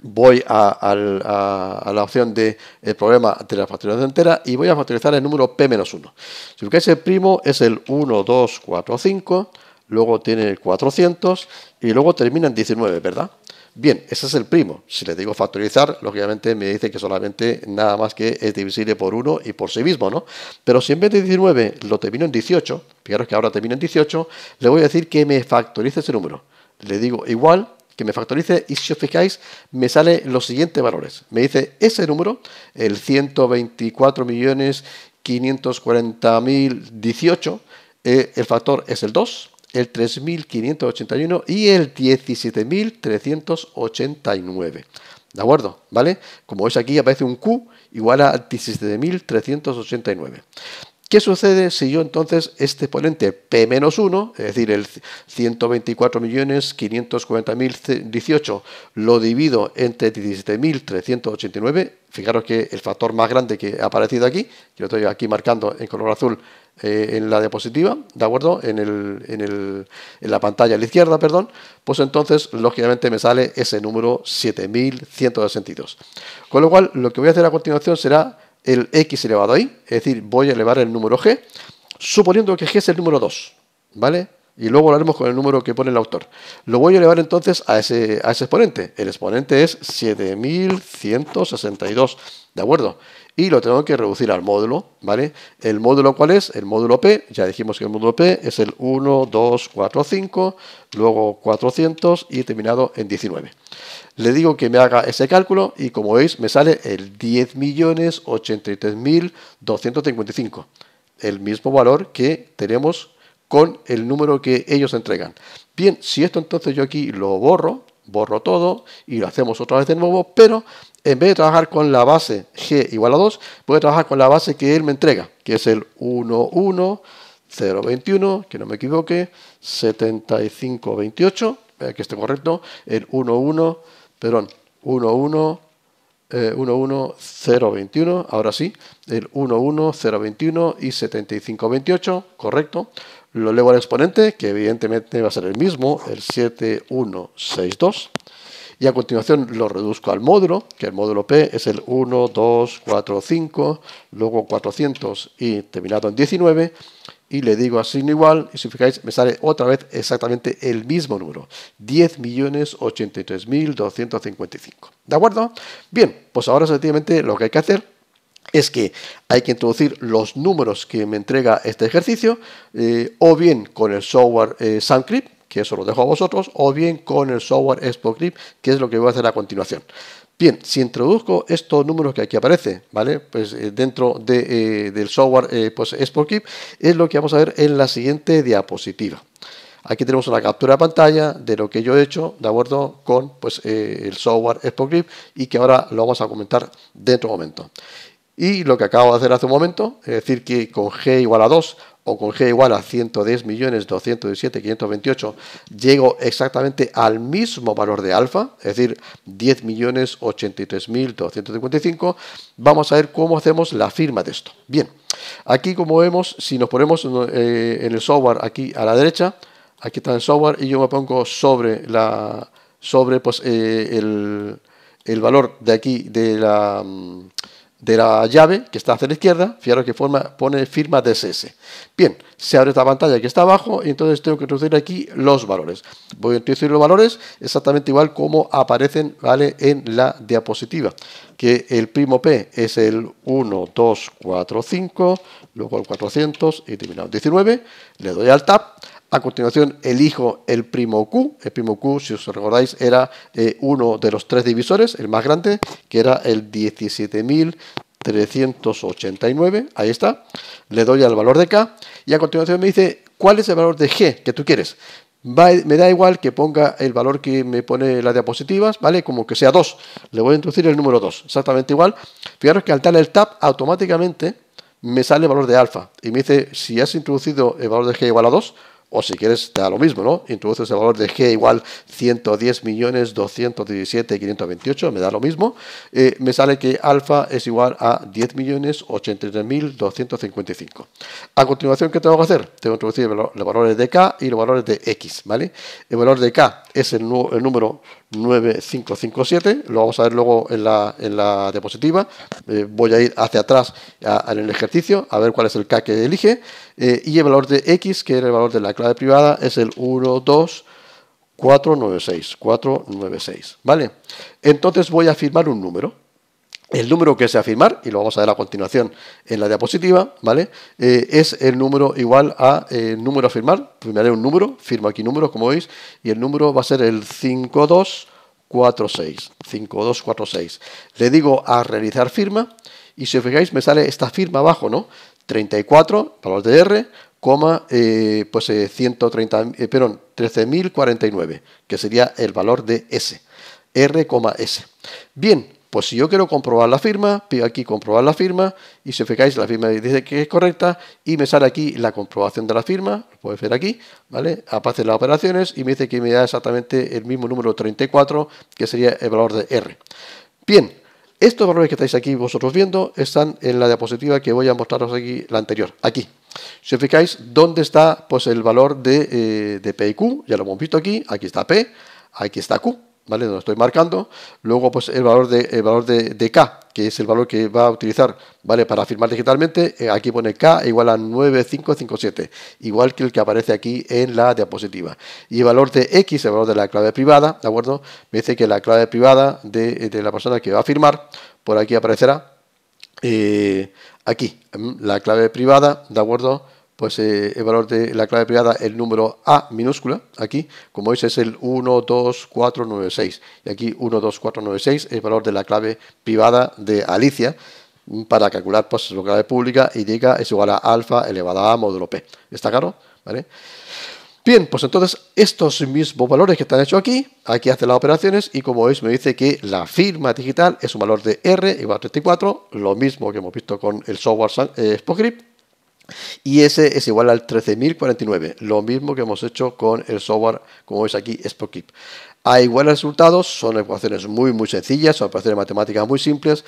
voy a, la opción de problema de la factorización entera y voy a factorizar el número P-1. Si buscáis el primo es el 1, 2, 4, 5, luego tiene el 400 y luego termina en 19, ¿verdad? Bien, ese es el primo. Si le digo factorizar, lógicamente me dice que solamente nada más que es divisible por 1 y por sí mismo, ¿no? Pero si en vez de 19 lo termino en 18, fijaros que ahora termino en 18, le voy a decir que me factorice ese número. Le digo igual que me factorice y si os fijáis me sale los siguientes valores. Me dice ese número, el 124 millones 540 mil 18, eh, el factor es el 2, el 3.581 y el 17.389. ¿De acuerdo? ¿Vale? Como veis aquí aparece un Q igual a 17.389. ¿Qué sucede si yo entonces este exponente P-1, es decir, el 124.540.018, lo divido entre 17.389? Fijaros que el factor más grande que ha aparecido aquí, yo lo estoy aquí marcando en color azul, eh, en la diapositiva, ¿de acuerdo? En, en, la pantalla a la izquierda, perdón, pues entonces, lógicamente, me sale ese número 7162. Con lo cual, lo que voy a hacer a continuación será el x elevado a y, es decir, voy a elevar el número g, suponiendo que g es el número 2, ¿vale? y luego hablaremos con el número que pone el autor. Lo voy a elevar entonces a ese, a ese exponente. El exponente es 7162, ¿de acuerdo? y lo tengo que reducir al módulo, ¿vale? ¿El módulo cuál es? El módulo P, ya dijimos que el módulo P es el 1, 2, 4, 5, luego 400 y terminado en 19. Le digo que me haga ese cálculo y como veis me sale el 10.083.255, el mismo valor que tenemos con el número que ellos entregan. Bien, si esto entonces yo aquí lo borro, borro todo y lo hacemos otra vez de nuevo, pero en vez de trabajar con la base g igual a 2, voy a trabajar con la base que él me entrega, que es el 1, 1, 0, 21, que no me equivoque, 75, 28, que esté correcto, el 1, 1, perdón, 1, 1, 1, 0, 21, ahora sí, el 1, 1, 0, 21 y 75, 28, correcto. Lo leo al exponente, que evidentemente va a ser el mismo, el 7, 1, 6, 2 y a continuación lo reduzco al módulo, que el módulo P es el 1, 2, 4, 5, luego 400 y terminado en 19, y le digo así igual, y si fijáis me sale otra vez exactamente el mismo número, 10.083.255. ¿De acuerdo? Bien, pues ahora efectivamente lo que hay que hacer es que hay que introducir los números que me entrega este ejercicio, eh, o bien con el software eh, que eso lo dejo a vosotros, o bien con el software ExpoClip que es lo que voy a hacer a continuación. Bien, si introduzco estos números que aquí aparecen, ¿vale? Pues eh, dentro eh, del software eh, pues, es lo que vamos a ver en la siguiente diapositiva. Aquí tenemos una captura de pantalla de lo que yo he hecho, de acuerdo con pues, eh, el software ExpoClip y que ahora lo vamos a comentar dentro de un momento. Y lo que acabo de hacer hace un momento, es decir, que con G igual a 2 o con G igual a 110.217.528, llego exactamente al mismo valor de alfa, es decir, 10.083.255, vamos a ver cómo hacemos la firma de esto. Bien, aquí como vemos, si nos ponemos eh, en el software aquí a la derecha, aquí está el software y yo me pongo sobre, la, sobre pues, eh, el, el, valor de aquí de la... Mm, de la llave que está hacia la izquierda, fijaros que forma, pone firma DSS. Bien, se abre esta pantalla que está abajo y entonces tengo que introducir aquí los valores. Voy a introducir los valores exactamente igual como aparecen ¿vale? en la diapositiva, que el primo P es el 1, 2, 4, 5, luego el 400 y terminado 19, le doy al tab, a continuación, elijo el primo Q. El primo Q, si os recordáis, era eh, uno de los tres divisores, el más grande, que era el 17.389. Ahí está. Le doy al valor de K y a continuación me dice cuál es el valor de G que tú quieres. me da igual que ponga el valor que me pone las diapositivas, ¿vale? Como que sea 2. Le voy a introducir el número 2, exactamente igual. Fijaros que al darle el tap automáticamente me sale el valor de alfa. Y me dice, si has introducido el valor de g igual a 2, o si quieres te da lo mismo, ¿no? Introduces el valor de G igual 110 me da lo mismo, eh, me sale que alfa es igual a 10.083.255. A continuación, ¿qué tengo que hacer? Tengo que introducir los valores de K y los valores de X, ¿vale? El valor de K es el número 9557, lo vamos a ver luego en la, en la diapositiva. Eh, voy a ir hacia atrás en el ejercicio a ver cuál es el K que elige. Eh, y el valor de X, que era el valor de la clave privada, es el 12496. 496. ¿Vale? Entonces voy a firmar un número. El número que se firmar, y lo vamos a ver a continuación en la diapositiva, ¿vale? Eh, es el número igual a eh, número a firmar. Pues haré un número, firmo aquí número, como veis, y el número va a ser el 5246. 5246. Le digo a realizar firma, y si os fijáis, me sale esta firma abajo, ¿no? 34, valor de R, coma, eh, pues 130, perdón, 13.049, que sería el valor de S. R, S. Bien, pues si yo quiero comprobar la firma, pido aquí comprobar la firma y si os fijáis la firma dice que es correcta y me sale aquí la comprobación de la firma, lo puede ver aquí, ¿vale? Aparecen las operaciones y me dice que me da exactamente el mismo número 34 que sería el valor de R. Bien, estos valores que estáis aquí vosotros viendo están en la diapositiva que voy a mostraros aquí, la anterior, aquí. Si os fijáis, ¿dónde está pues, el valor de, eh, de P y Q? Ya lo hemos visto aquí, aquí está P, aquí está Q, ¿vale? Donde estoy marcando. Luego, pues el valor, de, el valor de, K, que es el valor que va a utilizar, ¿vale? Para firmar digitalmente, eh, aquí pone K igual a 9557, igual que el que aparece aquí en la diapositiva. Y el valor de X, el valor de la clave privada, ¿de acuerdo? Me dice que la clave privada de, la persona que va a firmar, por aquí aparecerá, eh, aquí, mm, la clave privada, ¿de acuerdo? pues eh, el valor de la clave privada, el número A minúscula, aquí, como veis, es el 12496. Y aquí 12496 es el valor de la clave privada de Alicia para calcular pues, su clave pública y diga es igual a alfa elevada a módulo P. ¿Está claro? ¿Vale? Bien, pues entonces estos mismos valores que están hechos aquí, aquí hace las operaciones y como veis me dice que la firma digital es un valor de R igual a 34, lo mismo que hemos visto con el software eh, y ese es igual al 13.049, lo mismo que hemos hecho con el software, como veis aquí, SpotKeep. Hay igual resultados, son ecuaciones muy muy sencillas, son operaciones matemáticas muy simples,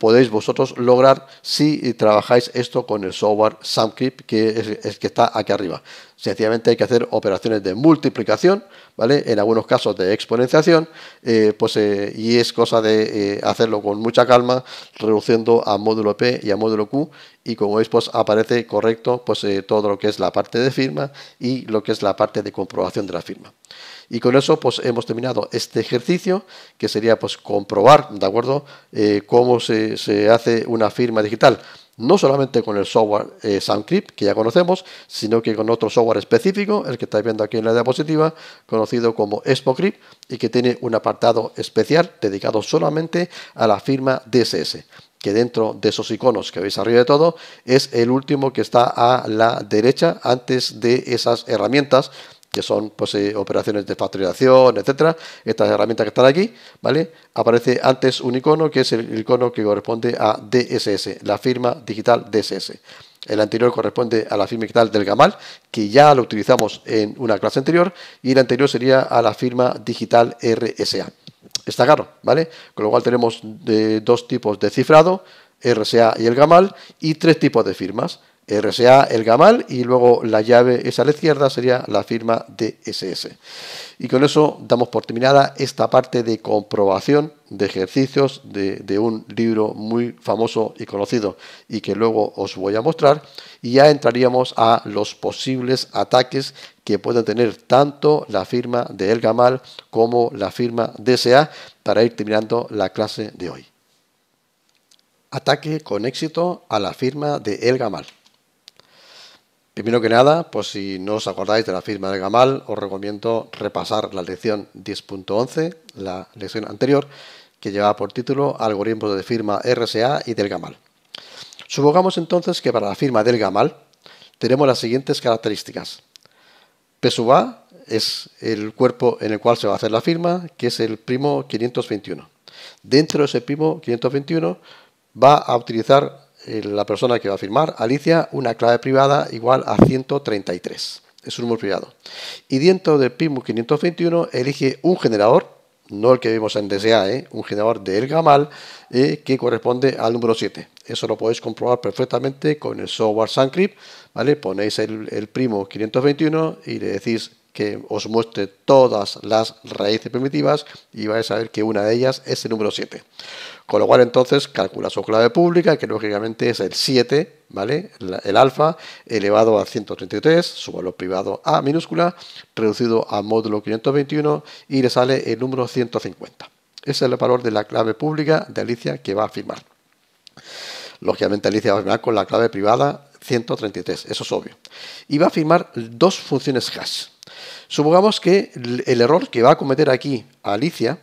podéis vosotros lograr si trabajáis esto con el software SamCrip que es, que está aquí arriba. Sencillamente hay que hacer operaciones de multiplicación, ¿vale? En algunos casos de exponenciación, eh, pues eh, y es cosa de eh, hacerlo con mucha calma, reduciendo a módulo P y a módulo Q y como veis pues aparece correcto pues todo lo que es la parte de firma y lo que es la parte de comprobación de la firma. Y con eso pues, hemos terminado este ejercicio, que sería pues, comprobar, ¿de acuerdo?, eh, cómo se, hace una firma digital no solamente con el software eh, SoundCrypt, que ya conocemos, sino que con otro software específico, el que estáis viendo aquí en la diapositiva, conocido como ExpoCrypt, y que tiene un apartado especial dedicado solamente a la firma DSS que dentro de esos iconos que veis arriba de todo es el último que está a la derecha antes de esas herramientas que son pues, eh, operaciones de factorización, etcétera, estas herramientas que están aquí, ¿vale? Aparece antes un icono que es el icono que corresponde a DSS, la firma digital DSS. El anterior corresponde a la firma digital del GAMAL, que ya lo utilizamos en una clase anterior, y el anterior sería a la firma digital RSA. Está claro, ¿vale? Con lo cual tenemos eh, dos tipos de cifrado, RSA y el GAMAL, y tres tipos de firmas. RSA, el Gamal, y luego la llave es a la izquierda sería la firma DSS. Y con eso damos por terminada esta parte de comprobación de ejercicios de, un libro muy famoso y conocido y que luego os voy a mostrar. Y ya entraríamos a los posibles ataques que pueden tener tanto la firma de El Gamal como la firma DSA para ir terminando la clase de hoy. Ataque con éxito a la firma de El Gamal. Primero que nada, pues si no os acordáis de la firma del Gamal, os recomiendo repasar la lección 10.11, la lección anterior, que llevaba por título Algoritmos de firma RSA y del Gamal. Supongamos entonces que para la firma del Gamal tenemos las siguientes características. P sub A es el cuerpo en el cual se va a hacer la firma, que es el primo 521. Dentro de ese primo 521 va a utilizar eh, la persona que va a firmar, Alicia, una clave privada igual a 133. Es un número privado. Y dentro del primo 521 elige un generador, no el que vimos en DSA, ¿eh? un generador de El Gamal eh, que corresponde al número 7. Eso lo podéis comprobar perfectamente con el software Suncrypt. ¿vale? Ponéis el, el primo 521 y le decís que os muestre todas las raíces primitivas y vais a ver que una de ellas es el número 7. Con lo cual entonces calcula su clave pública, que lógicamente es el 7, ¿vale? El, el alfa elevado a 133, su valor privado a minúscula, reducido a módulo 521 y le sale el número 150. Ese es el valor de la clave pública de Alicia que va a firmar. Lógicamente Alicia va a firmar con la clave privada 133, eso es obvio. Y va a firmar dos funciones hash. Supongamos que el error que va a cometer aquí Alicia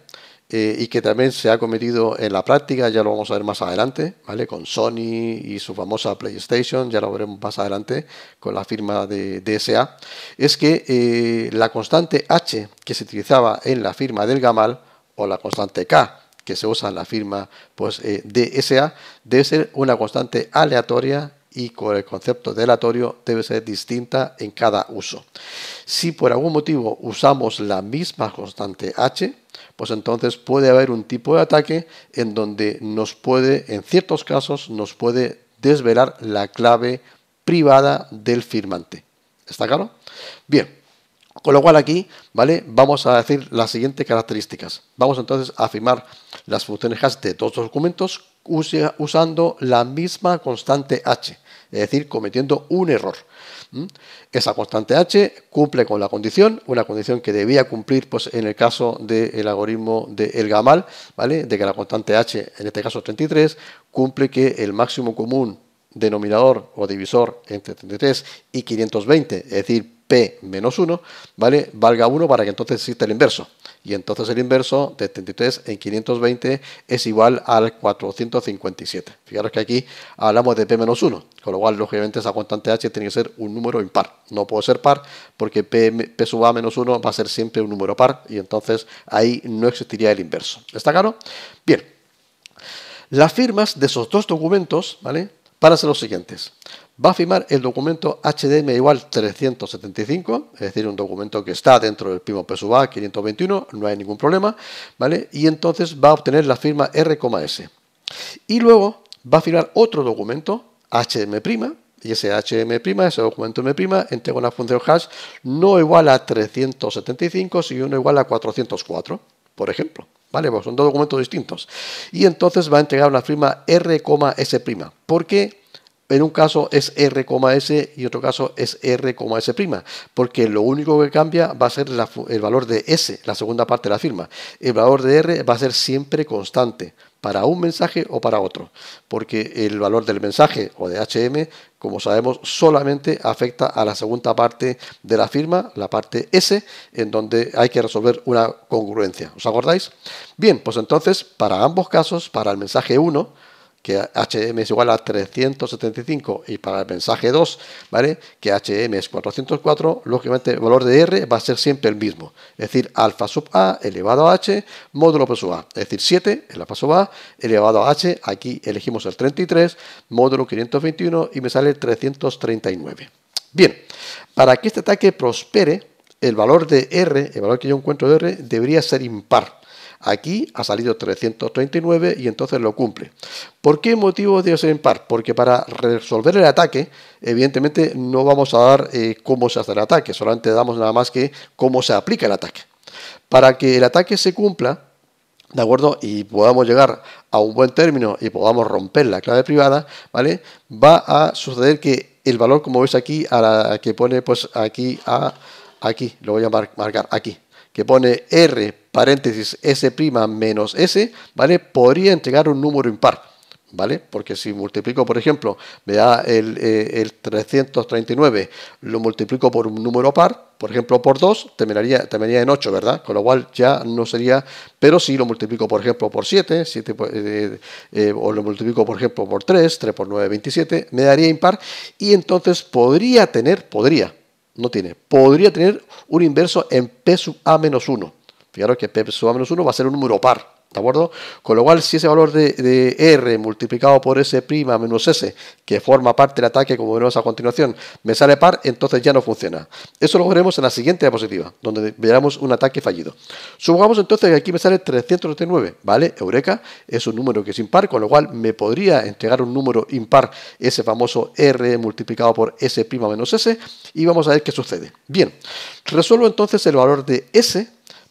eh, y que también se ha cometido en la práctica, ya lo vamos a ver más adelante, ¿vale? Con Sony y su famosa PlayStation, ya lo veremos más adelante con la firma de DSA, es que eh, la constante H que se utilizaba en la firma del Gamal o la constante K que se usa en la firma pues, eh, DSA debe ser una constante aleatoria y con el concepto de aleatorio debe ser distinta en cada uso. Si por algún motivo usamos la misma constante H, pues entonces puede haber un tipo de ataque en donde nos puede, en ciertos casos, nos puede desvelar la clave privada del firmante. ¿Está claro? Bien. Con lo cual aquí, ¿vale? Vamos a decir las siguientes características. Vamos entonces a firmar las funciones hash de todos los documentos usando la misma constante h, es decir, cometiendo un error. Esa constante h cumple con la condición, una condición que debía cumplir pues, en el caso del algoritmo de El Gamal, ¿vale? de que la constante h, en este caso 33, cumple que el máximo común denominador o divisor entre 33 y 520, es decir, P menos 1, ¿vale? Valga 1 para que entonces exista el inverso. Y entonces el inverso de 33 en 520 es igual al 457. Fijaros que aquí hablamos de P menos 1, con lo cual, lógicamente, esa constante H tiene que ser un número impar. No puede ser par porque P, P sub A menos 1 va a ser siempre un número par y entonces ahí no existiría el inverso. ¿Está claro? Bien. Las firmas de esos dos documentos, ¿vale? Van a ser los siguientes va a firmar el documento HDM igual 375, es decir, un documento que está dentro del primo PSUA 521, no hay ningún problema, ¿vale? Y entonces va a obtener la firma r, s. Y luego va a firmar otro documento, HM', y ese HM', ese documento M', entrega una función hash no igual a 375, sino igual a 404, por ejemplo. ¿Vale? Pues son dos documentos distintos. Y entonces va a entregar una firma r, s'. ¿Por qué? en un caso es R, S y otro caso es R, S'. porque lo único que cambia va a ser el valor de S, la segunda parte de la firma. El valor de R va a ser siempre constante para un mensaje o para otro, porque el valor del mensaje o de HM, como sabemos, solamente afecta a la segunda parte de la firma, la parte S, en donde hay que resolver una congruencia. ¿Os acordáis? Bien, pues entonces, para ambos casos, para el mensaje 1, que HM es igual a 375 y para el mensaje 2, ¿vale? Que HM es 404, lógicamente el valor de R va a ser siempre el mismo, es decir, alfa sub A elevado a H módulo por sub A, es decir, 7, el alfa sub A elevado a H, aquí elegimos el 33, módulo 521 y me sale 339. Bien, para que este ataque prospere, el valor de R, el valor que yo encuentro de R, debería ser impar. Aquí ha salido 339 y entonces lo cumple. ¿Por qué motivo de en par? Porque para resolver el ataque, evidentemente no vamos a dar eh, cómo se hace el ataque, solamente damos nada más que cómo se aplica el ataque. Para que el ataque se cumpla, ¿De acuerdo? Y podamos llegar a un buen término y podamos romper la clave privada, ¿vale? Va a suceder que el valor, como veis aquí, a la que pone pues aquí a aquí, lo voy a marcar aquí, que pone R paréntesis S' menos S, ¿vale? Podría entregar un número impar, ¿vale? Porque si multiplico, por ejemplo, me da el, 339, eh, lo multiplico por un número par, por ejemplo, por 2, terminaría, terminaría en 8, ¿verdad? Con lo cual ya no sería, pero si lo multiplico, por ejemplo, por 7, 7 pues, eh, eh, o lo multiplico, por ejemplo, por 3, 3 por 9, 27, me daría impar y entonces podría tener, podría, no tiene. Podría tener un inverso en P sub A menos 1. Fijaros que P sub A menos 1 va a ser un número par. ¿De acuerdo? Con lo cual, si ese valor de, R multiplicado por S' menos S, que forma parte del ataque, como veremos a continuación, me sale par, entonces ya no funciona. Eso lo veremos en la siguiente diapositiva, donde veremos un ataque fallido. Supongamos entonces que aquí me sale 339, ¿vale? Eureka es un número que es impar, con lo cual me podría entregar un número impar, ese famoso R multiplicado por S' menos S, y vamos a ver qué sucede. Bien, resuelvo entonces el valor de S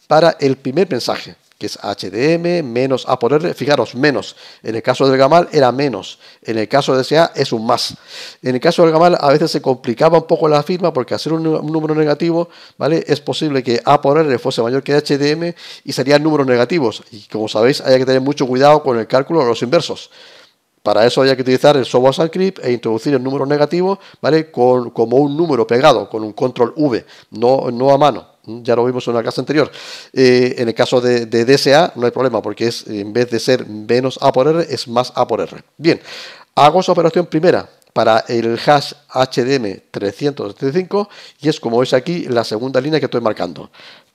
para el primer mensaje que es HDM, menos A por R, fijaros, menos. En el caso del Gamal era menos, en el caso de SA es un más. En el caso del Gamal a veces se complicaba un poco la firma porque hacer un, un, número negativo, ¿vale? Es posible que A por R fuese mayor que HDM y serían números negativos. Y como sabéis, hay que tener mucho cuidado con el cálculo de los inversos. Para eso hay que utilizar el software script e introducir el número negativo, ¿vale? como un número pegado, con un control V, no, no a mano ya lo vimos en la clase anterior. Eh, en el caso de, de, DSA no hay problema porque es en vez de ser menos A por R es más A por R. Bien, hago esa operación primera para el hash HDM375 y es como veis aquí la segunda línea que estoy marcando.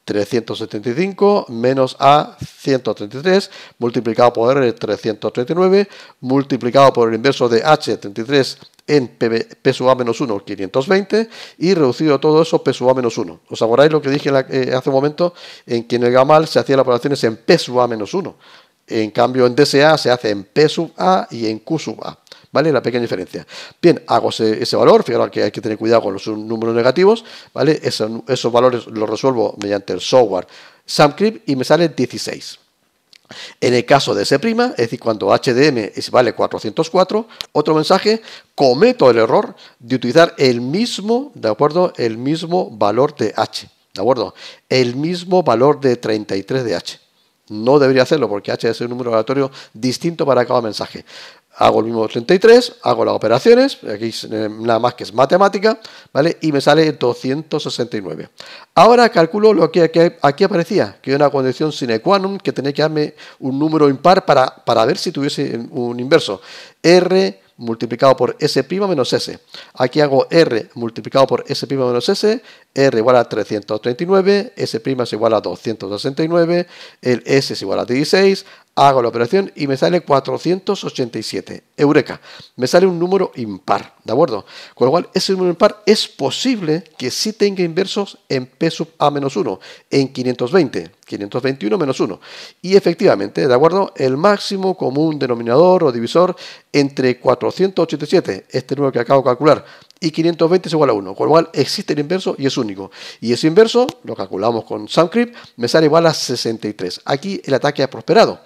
375 menos A 133 multiplicado por R 339 multiplicado por el inverso de H 33 en P sub A menos 1 520, y reducido todo eso P sub A menos 1 ¿Os acordáis lo que dije eh, hace un momento? En que en el GAMAL se hacían las operaciones en P sub A menos 1 En cambio, en DSA se hace en P sub A y en Q sub A. ¿Vale? La pequeña diferencia. Bien, hago ese, valor, fijaros que hay que tener cuidado con los números negativos, ¿vale? esos valores los resuelvo mediante el software SAMCRIP y me sale 16. En el caso de S', es decir, cuando HDM vale 404, otro mensaje, cometo el error de utilizar el mismo, ¿de acuerdo? El mismo valor de H, ¿de acuerdo? El mismo valor de 33 de H. No debería hacerlo porque H es un número aleatorio distinto para cada mensaje hago el mismo 33, hago las operaciones, aquí eh, nada más que es matemática, ¿vale? Y me sale 269. Ahora calculo lo que aquí, aparecía, que hay una condición sine qua non, que tenía que darme un número impar para, para ver si tuviese un inverso. R multiplicado por S' menos S. Aquí hago R multiplicado por S' menos S, R igual a 339, S' es igual a 269, el S es igual a 16, hago la operación y me sale 487. Eureka, me sale un número impar, ¿de acuerdo? Con lo cual, ese número impar es posible que sí tenga inversos en P sub A menos 1, en 520, 521 menos 1. Y efectivamente, ¿de acuerdo? El máximo común denominador o divisor entre 487, este número que acabo de calcular, y 520 es igual a 1, con lo cual existe el inverso y es único. Y ese inverso, lo calculamos con Soundcrypt, me sale igual a 63. Aquí el ataque ha prosperado.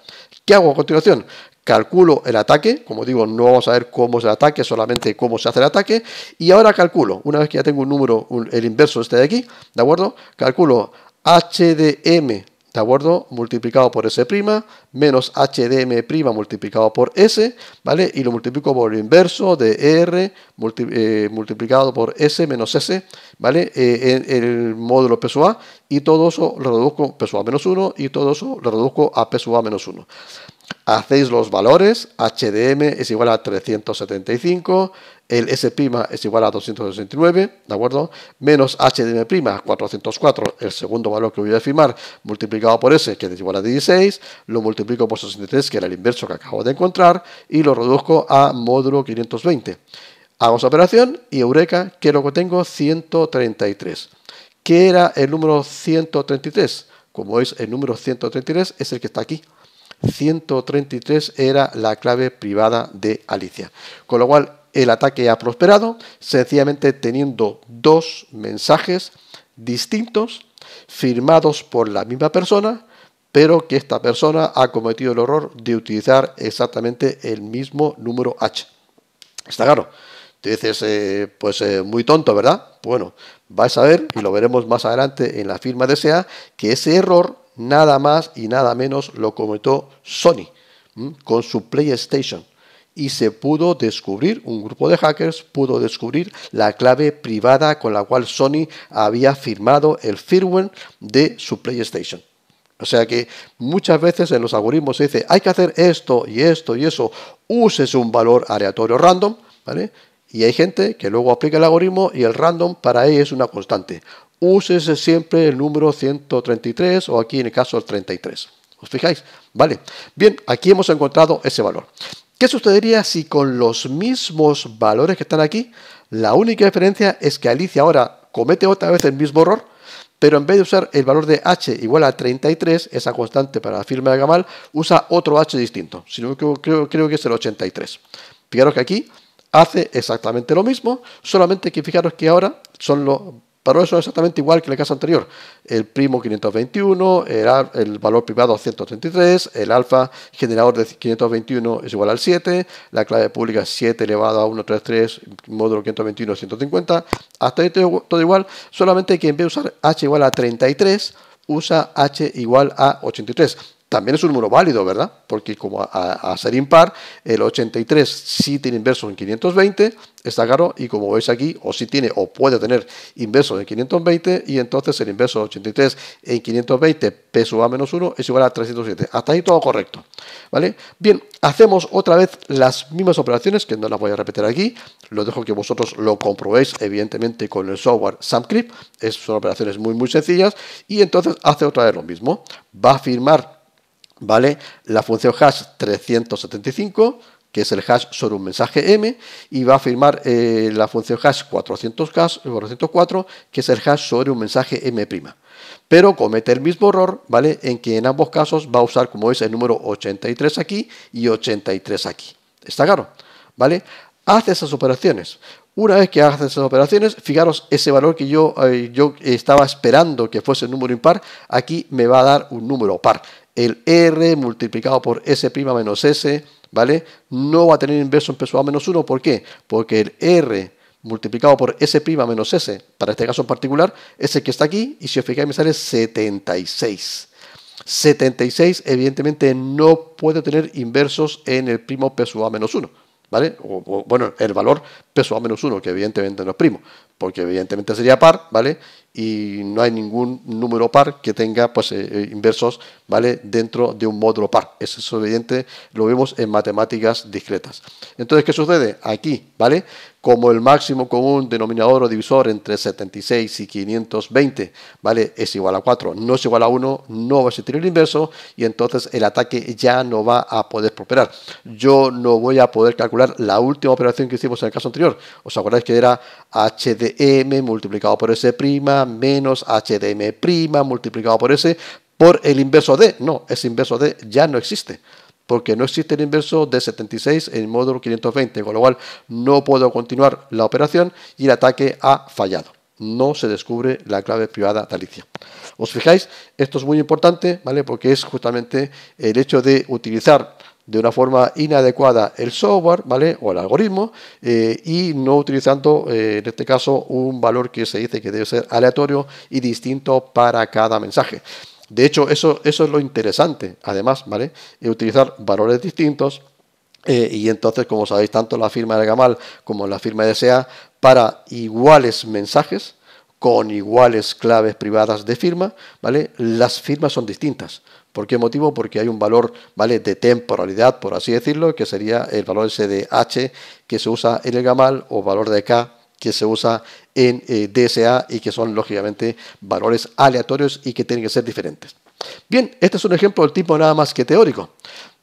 ¿Qué hago a continuación? Calculo el ataque, como digo, no vamos a ver cómo es el ataque, solamente cómo se hace el ataque. Y ahora calculo, una vez que ya tengo un número, el inverso este de aquí, ¿de acuerdo? Calculo HDM ¿de acuerdo? Multiplicado por S' menos HDM' multiplicado por S, ¿vale? Y lo multiplico por el inverso de R eh, multiplicado por S menos S, ¿vale? Eh, en, el módulo P y todo eso lo reduzco P A menos 1 y todo eso lo reduzco a P A menos 1. Hacéis los valores, HDM es igual a 375, el S' es igual a 269, ¿de acuerdo? Menos prima 404, el segundo valor que voy a firmar, multiplicado por S, que es igual a 16, lo multiplico por 63, que era el inverso que acabo de encontrar, y lo reduzco a módulo 520. Hago esa operación y eureka, que lo que tengo 133. ¿Qué era el número 133? Como veis, el número 133 es el que está aquí. 133 era la clave privada de Alicia. Con lo cual, el ataque ha prosperado sencillamente teniendo dos mensajes distintos firmados por la misma persona, pero que esta persona ha cometido el error de utilizar exactamente el mismo número H. Está claro. Entonces, dices, eh, pues eh, muy tonto, ¿verdad? Bueno, vais a ver, y lo veremos más adelante en la firma de SEA, que ese error nada más y nada menos lo cometió Sony con su PlayStation y se pudo descubrir, un grupo de hackers pudo descubrir la clave privada con la cual Sony había firmado el firmware de su PlayStation. O sea que muchas veces en los algoritmos se dice, hay que hacer esto y esto y eso, uses un valor aleatorio random, ¿vale? Y hay gente que luego aplica el algoritmo y el random para ella es una constante. Úsese siempre el número 133 o aquí en el caso el 33. ¿Os fijáis? Vale. Bien, aquí hemos encontrado ese valor. ¿Qué sucedería si con los mismos valores que están aquí, la única diferencia es que Alicia ahora comete otra vez el mismo error, pero en vez de usar el valor de h igual a 33, esa constante para la firma de Gamal, usa otro h distinto, sino que creo, creo que es el 83. Fijaros que aquí hace exactamente lo mismo, solamente que fijaros que ahora son los pero eso es exactamente igual que la caso anterior. El primo 521, el, el, valor privado 133, el alfa generador de 521 es igual al 7, la clave pública 7 elevado a 133, módulo 521 150. Hasta ahí todo igual, solamente que en vez de usar h igual a 33, usa h igual a 83 también es un número válido, ¿verdad? Porque como a, ser impar, el 83 sí tiene inverso en 520, está claro, y como veis aquí, o sí tiene o puede tener inversos en 520, y entonces el inverso de 83 en 520 P sub A menos 1 es igual a 307. Hasta ahí todo correcto, ¿vale? Bien, hacemos otra vez las mismas operaciones, que no las voy a repetir aquí, lo dejo que vosotros lo comprobéis, evidentemente, con el software SamCrip, son operaciones muy, muy sencillas, y entonces hace otra vez lo mismo, va a firmar ¿vale? La función hash 375, que es el hash sobre un mensaje M, y va a firmar eh, la función hash 404, que es el hash sobre un mensaje M'. Pero comete el mismo error, ¿vale? En que en ambos casos va a usar, como es el número 83 aquí y 83 aquí. ¿Está claro? ¿Vale? Hace esas operaciones. Una vez que hace esas operaciones, fijaros ese valor que yo, eh, yo estaba esperando que fuese el número impar, aquí me va a dar un número par el R multiplicado por S' menos S, ¿vale? No va a tener inverso en peso A menos 1, ¿por qué? Porque el R multiplicado por S' menos S, para este caso en particular, es el que está aquí, y si os fijáis me sale 76. 76 evidentemente no puede tener inversos en el primo peso A menos 1, ¿vale? O, bueno, el valor peso A menos 1, que evidentemente no es primo, porque evidentemente sería par, ¿vale? Y no hay ningún número par que tenga pues, eh, eh, inversos, ¿vale? Dentro de un módulo par. Eso es evidente, lo vemos en matemáticas discretas. Entonces, ¿qué sucede? Aquí, ¿vale? como el máximo común denominador o divisor entre 76 y 520, ¿vale? Es igual a 4, no es igual a 1, no va a existir el inverso y entonces el ataque ya no va a poder prosperar. Yo no voy a poder calcular la última operación que hicimos en el caso anterior. ¿Os acordáis que era HDM multiplicado por S' menos HDM' multiplicado por S por el inverso de? No, ese inverso de ya no existe porque no existe el inverso de 76 en el módulo 520, con lo cual no puedo continuar la operación y el ataque ha fallado. No se descubre la clave privada talicia. ¿Os fijáis? Esto es muy importante, ¿vale? Porque es justamente el hecho de utilizar de una forma inadecuada el software, ¿vale? O el algoritmo, eh, y no utilizando, eh, en este caso, un valor que se dice que debe ser aleatorio y distinto para cada mensaje. De hecho, eso, eso es lo interesante, además, ¿vale? Utilizar valores distintos. Eh, y entonces, como sabéis, tanto la firma de Gamal como la firma de SEA para iguales mensajes con iguales claves privadas de firma, ¿vale? Las firmas son distintas. ¿Por qué motivo? Porque hay un valor, ¿vale? De temporalidad, por así decirlo, que sería el valor SDH de H que se usa en el Gamal o valor de K que se usa en eh, DSA y que son lógicamente valores aleatorios y que tienen que ser diferentes. Bien, este es un ejemplo del tipo nada más que teórico.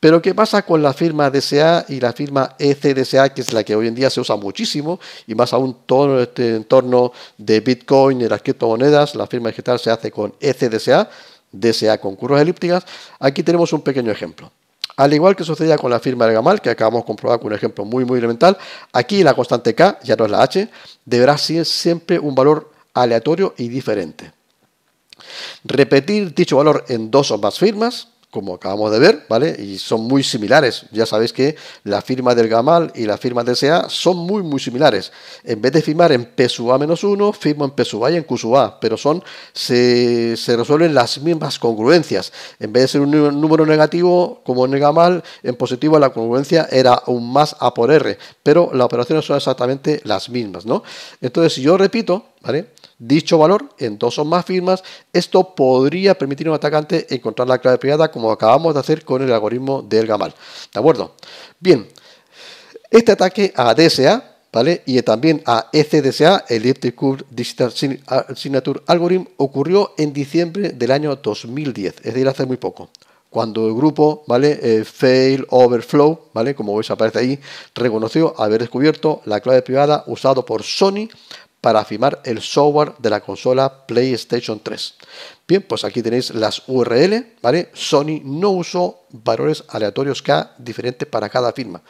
Pero ¿qué pasa con la firma DSA y la firma ECDSA, que es la que hoy en día se usa muchísimo, y más aún todo este entorno de Bitcoin y las criptomonedas, la firma digital se hace con ECDSA, DSA con curvas elípticas? Aquí tenemos un pequeño ejemplo. Al igual que sucedía con la firma de gamal, que acabamos de comprobar con un ejemplo muy, muy elemental, aquí la constante k, ya no es la h, deberá ser siempre un valor aleatorio y diferente. Repetir dicho valor en dos o más firmas como acabamos de ver, ¿vale? Y son muy similares. Ya sabéis que la firma del Gamal y la firma del SA son muy, muy similares. En vez de firmar en menos 1 firmo en A y en A. pero son, se, se, resuelven las mismas congruencias. En vez de ser un número negativo, como en el Gamal, en positivo la congruencia era un más A por R, pero las operaciones son exactamente las mismas, ¿no? Entonces, si yo repito, ¿vale? dicho valor en dos o más firmas, esto podría permitir a un atacante encontrar la clave privada como acabamos de hacer con el algoritmo del Gamal. ¿De acuerdo? Bien, este ataque a DSA ¿Vale? Y también a ECDSA, Elliptic Curve Digital Signature Algorithm, ocurrió en diciembre del año 2010, es decir, hace muy poco. Cuando el grupo, ¿vale? Eh, Fail Overflow, ¿vale? Como veis aparece ahí, reconoció haber descubierto la clave privada usado por Sony para firmar el software de la consola PlayStation 3. Bien, pues aquí tenéis las URL, ¿vale? Sony no usó valores aleatorios K diferentes para cada firma.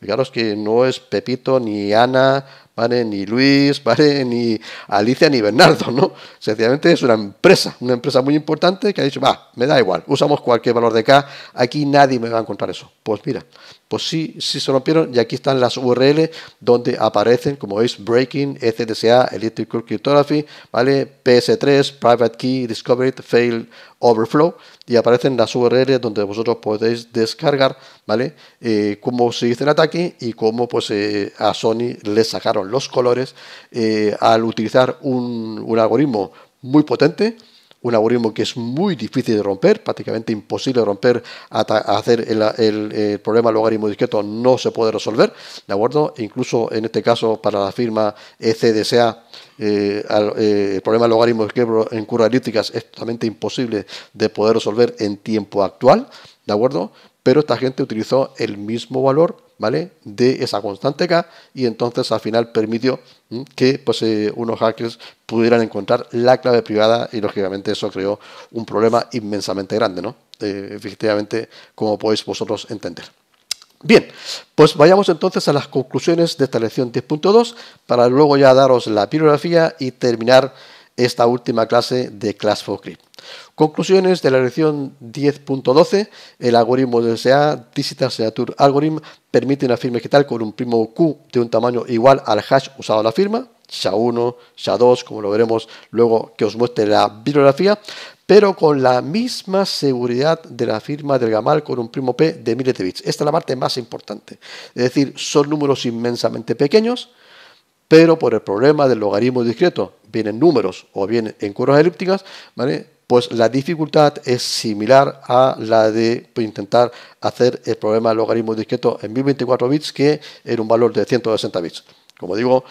Fijaros que no es Pepito, ni Ana, ¿vale? Ni Luis, ¿vale? Ni Alicia, ni Bernardo, ¿no? Sencillamente es una empresa, una empresa muy importante que ha dicho, va, me da igual, usamos cualquier valor de K, aquí nadie me va a encontrar eso. Pues mira, pues sí, sí se rompieron y aquí están las URL donde aparecen, como veis, Breaking, ECDSA, Electrical Cryptography, ¿vale? PS3, Private Key, Discovered, Fail, Overflow, y aparecen las URLs donde vosotros podéis descargar, ¿vale? Eh, cómo se hizo el ataque y cómo pues eh, a Sony le sacaron los colores eh, al utilizar un algoritmo muy potente un algoritmo que es muy difícil de romper, prácticamente imposible de romper, hasta hacer el, problema logaritmo discreto no se puede resolver, ¿de acuerdo? Incluso en este caso para la firma ECDSA, eh, eh, el problema logaritmo discreto en curvas elípticas es totalmente imposible de poder resolver en tiempo actual, ¿de acuerdo? Pero esta gente utilizó el mismo valor de esa constante K y entonces al final permitió que pues, eh, unos hackers pudieran encontrar la clave privada y lógicamente eso creó un problema inmensamente grande, ¿no? Eh, efectivamente, como podéis vosotros entender. Bien, pues vayamos entonces a las conclusiones de esta lección 10.2 para luego ya daros la bibliografía y terminar esta última clase de Class for Conclusiones de la lección 10.12. El algoritmo de Digital Signature Algorithm, permite una firma digital con un primo Q de un tamaño igual al hash usado en la firma, SHA1, SHA2, como lo veremos luego que os muestre la bibliografía, pero con la misma seguridad de la firma del Gamal con un primo P de miles de bits. Esta es la parte más importante. Es decir, son números inmensamente pequeños, pero por el problema del logaritmo discreto, bien en números o bien en curvas elípticas, ¿vale? pues la dificultad es similar a la de pues, intentar hacer el problema del logaritmo discreto en 1024 bits que en un valor de 160 bits. Como digo,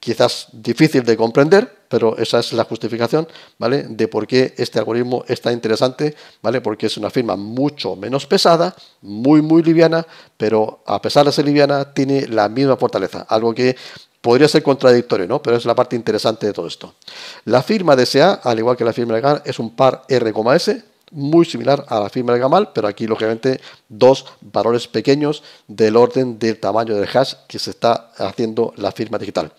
quizás difícil de comprender, pero esa es la justificación, ¿vale? De por qué este algoritmo está interesante, ¿vale? Porque es una firma mucho menos pesada, muy, muy liviana, pero a pesar de ser liviana, tiene la misma fortaleza, algo que podría ser contradictorio, ¿no? Pero es la parte interesante de todo esto. La firma de SA, al igual que la firma de GAN, es un par R, S, muy similar a la firma de Gamal, pero aquí lógicamente dos valores pequeños del orden del tamaño del hash que se está haciendo la firma digital.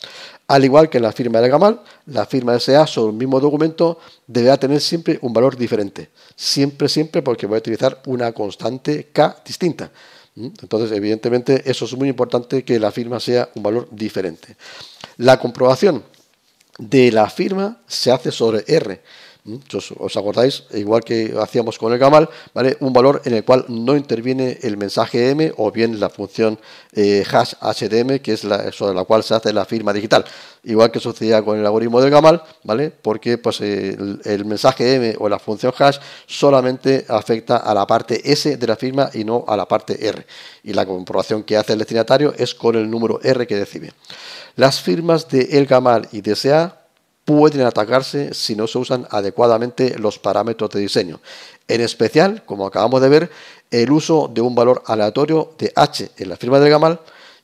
Al igual que en la firma de Gamal, la firma de SA sobre el mismo documento deberá tener siempre un valor diferente. Siempre, siempre porque voy a utilizar una constante K distinta. ¿Mm? Entonces, evidentemente, eso es muy importante que la firma sea un valor diferente. La comprobación de la firma se hace sobre R os acordáis, igual que hacíamos con el gamal, ¿vale? un valor en el cual no interviene el mensaje m o bien la función eh, hash hdm, que es la, sobre la cual se hace la firma digital. Igual que sucedía con el algoritmo del gamal, ¿vale? porque pues, eh, el, mensaje m o la función hash solamente afecta a la parte s de la firma y no a la parte r. Y la comprobación que hace el destinatario es con el número r que recibe. Las firmas de el gamal y DSA pueden atacarse si no se usan adecuadamente los parámetros de diseño. En especial, como acabamos de ver, el uso de un valor aleatorio de H en la firma de Gamal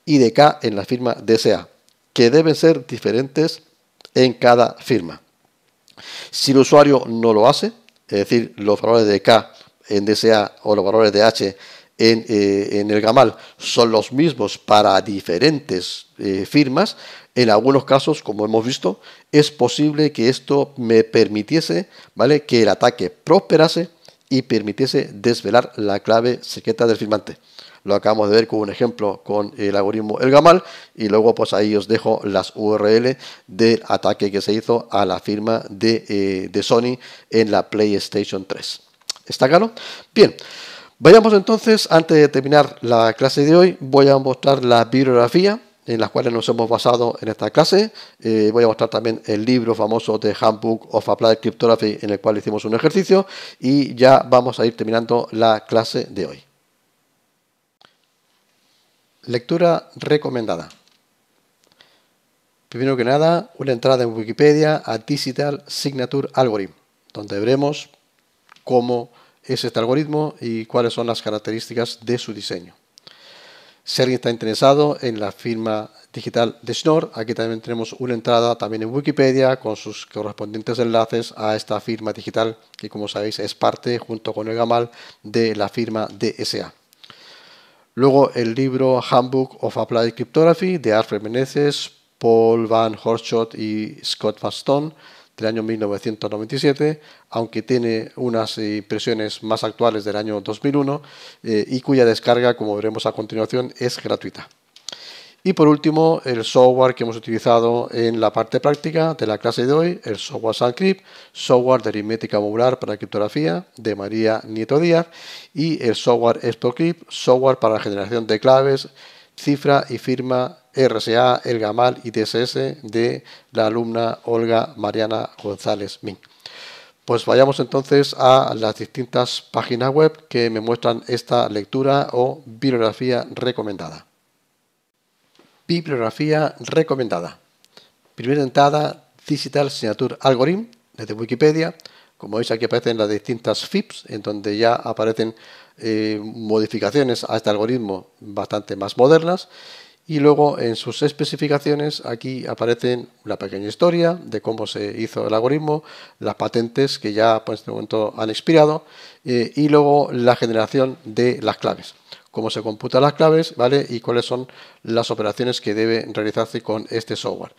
y de K en la firma DSA, que deben ser diferentes en cada firma. Si el usuario no lo hace, es decir, los valores de K en DSA o los valores de H eh, en, el Gamal son los mismos para diferentes eh, firmas, en algunos casos, como hemos visto, es posible que esto me permitiese, ¿vale? Que el ataque prosperase y permitiese desvelar la clave secreta del firmante. Lo acabamos de ver con un ejemplo con el algoritmo El Gamal y luego pues ahí os dejo las URL del ataque que se hizo a la firma de, eh, de Sony en la PlayStation 3. ¿Está claro? Bien. Vayamos entonces, antes de terminar la clase de hoy, voy a mostrar la bibliografía en las cuales nos hemos basado en esta clase. Eh, voy a mostrar también el libro famoso de Handbook of Applied Cryptography en el cual hicimos un ejercicio y ya vamos a ir terminando la clase de hoy. Lectura recomendada. Primero que nada, una entrada en Wikipedia a Digital Signature Algorithm, donde veremos cómo es este algoritmo y cuáles son las características de su diseño. Si alguien está interesado en la firma digital de Schnorr, aquí también tenemos una entrada también en Wikipedia con sus correspondientes enlaces a esta firma digital que como sabéis es parte junto con el Gamal de la firma DSA. Luego el libro Handbook of Applied Cryptography de Alfred Menezes, Paul Van Horschot y Scott Van Stone del año 1997, aunque tiene unas impresiones más actuales del año 2001 eh, y cuya descarga, como veremos a continuación, es gratuita. Y por último, el software que hemos utilizado en la parte práctica de la clase de hoy, el software Sancrypt, software de aritmética modular para criptografía de María Nieto Díaz y el software ExpoCrypt, software para la generación de claves cifra y firma RSA, El Gamal y DSS de la alumna Olga Mariana González Min. Pues vayamos entonces a las distintas páginas web que me muestran esta lectura o bibliografía recomendada. Bibliografía recomendada. Primera entrada, Digital Signature Algorithm, desde Wikipedia. Como veis aquí aparecen las distintas FIPS, en donde ya aparecen eh, modificaciones a este algoritmo bastante más modernas. Y luego en sus especificaciones aquí aparecen la pequeña historia de cómo se hizo el algoritmo, las patentes que ya por este momento han expirado eh, y luego la generación de las claves cómo se computan las claves, ¿vale? Y cuáles son las operaciones que debe realizarse con este software.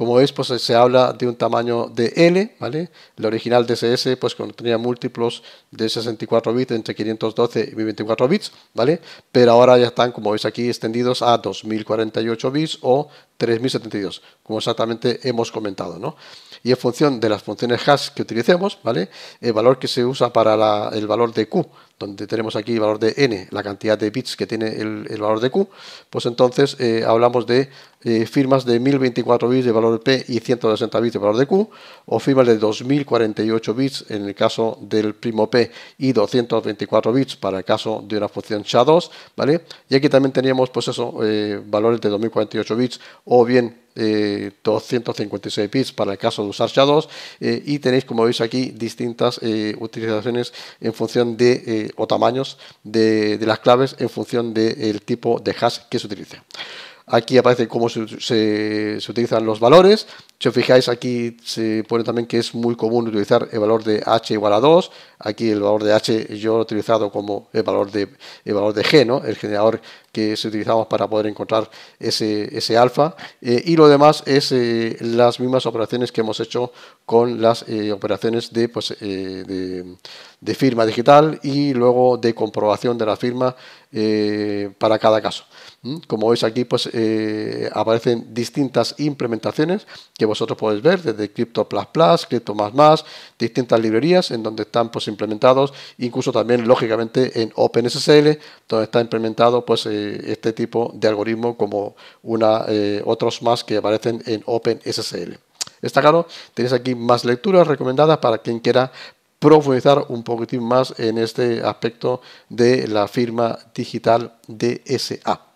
Como veis, pues se habla de un tamaño de L, ¿vale? el original DSS pues contenía múltiplos de 64 bits entre 512 y 1024 bits, ¿vale? Pero ahora ya están, como veis aquí, extendidos a 2048 bits o 3072, como exactamente hemos comentado, ¿no? Y en función de las funciones hash que utilicemos, ¿vale? El valor que se usa para el valor de Q donde tenemos aquí el valor de n, la cantidad de bits que tiene el, valor de q, pues entonces eh, hablamos de eh, firmas de 1024 bits de valor p y 160 bits de valor de q, o firmas de 2048 bits en el caso del primo p y 224 bits para el caso de una función SHA-2, ¿vale? Y aquí también teníamos, pues eso, eh, valores de 2048 bits o bien 256 eh, bits para el caso de usar Shadows eh, y tenéis como veis aquí distintas eh, utilizaciones en función de o tamaños de, las claves en función del tipo de hash que se utiliza, Aquí aparece cómo se, se, utilizan los valores si os fijáis, aquí se pone también que es muy común utilizar el valor de h igual a 2. Aquí el valor de h yo lo he utilizado como el valor de, valor de g, el generador que se utilizaba para poder encontrar ese, ese alfa. Eh, y lo demás es eh, las mismas operaciones que hemos hecho con las eh, operaciones pues, de, firma digital y luego de comprobación de la firma para cada caso. ¿Mm? Como veis aquí, pues aparecen distintas implementaciones que vosotros podéis ver desde Crypto Crypto Más distintas librerías en donde están pues implementados, incluso también lógicamente en OpenSSL, donde está implementado pues eh, este tipo de algoritmo como una, eh, otros más que aparecen en OpenSSL. Está claro, tenéis aquí más lecturas recomendadas para quien quiera profundizar un poquitín más en este aspecto de la firma digital DSA.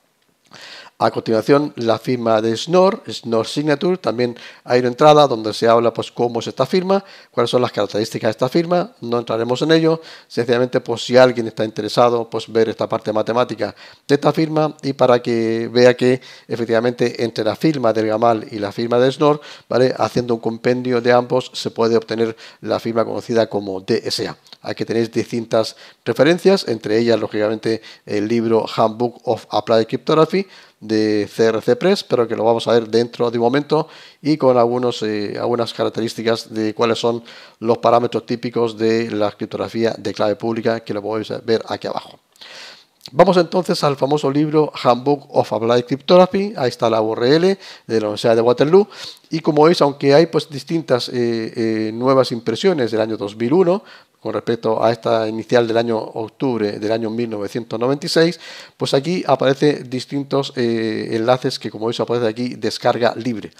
A continuación, la firma de Snor, SNOR Signature, también hay una entrada donde se habla pues cómo es esta firma, cuáles son las características de esta firma, no entraremos en ello, sencillamente pues si alguien está interesado pues ver esta parte matemática de esta firma y para que vea que efectivamente entre la firma del Gamal y la firma de Snor ¿vale? haciendo un compendio de ambos se puede obtener la firma conocida como DSA. Aquí tenéis distintas referencias, entre ellas lógicamente el libro Handbook of Applied Cryptography, de CRC Press, pero que lo vamos a ver dentro de un momento y con algunos, eh, algunas características de cuáles son los parámetros típicos de la criptografía de clave pública que lo podéis ver aquí abajo. Vamos entonces al famoso libro Handbook of Applied Cryptography, ahí está la URL de la Universidad de Waterloo, y como veis, aunque hay pues distintas eh, eh, nuevas impresiones del año 2001, con respecto a esta inicial del año octubre del año 1996, pues aquí aparecen distintos eh, enlaces que como veis aparece aquí descarga libre.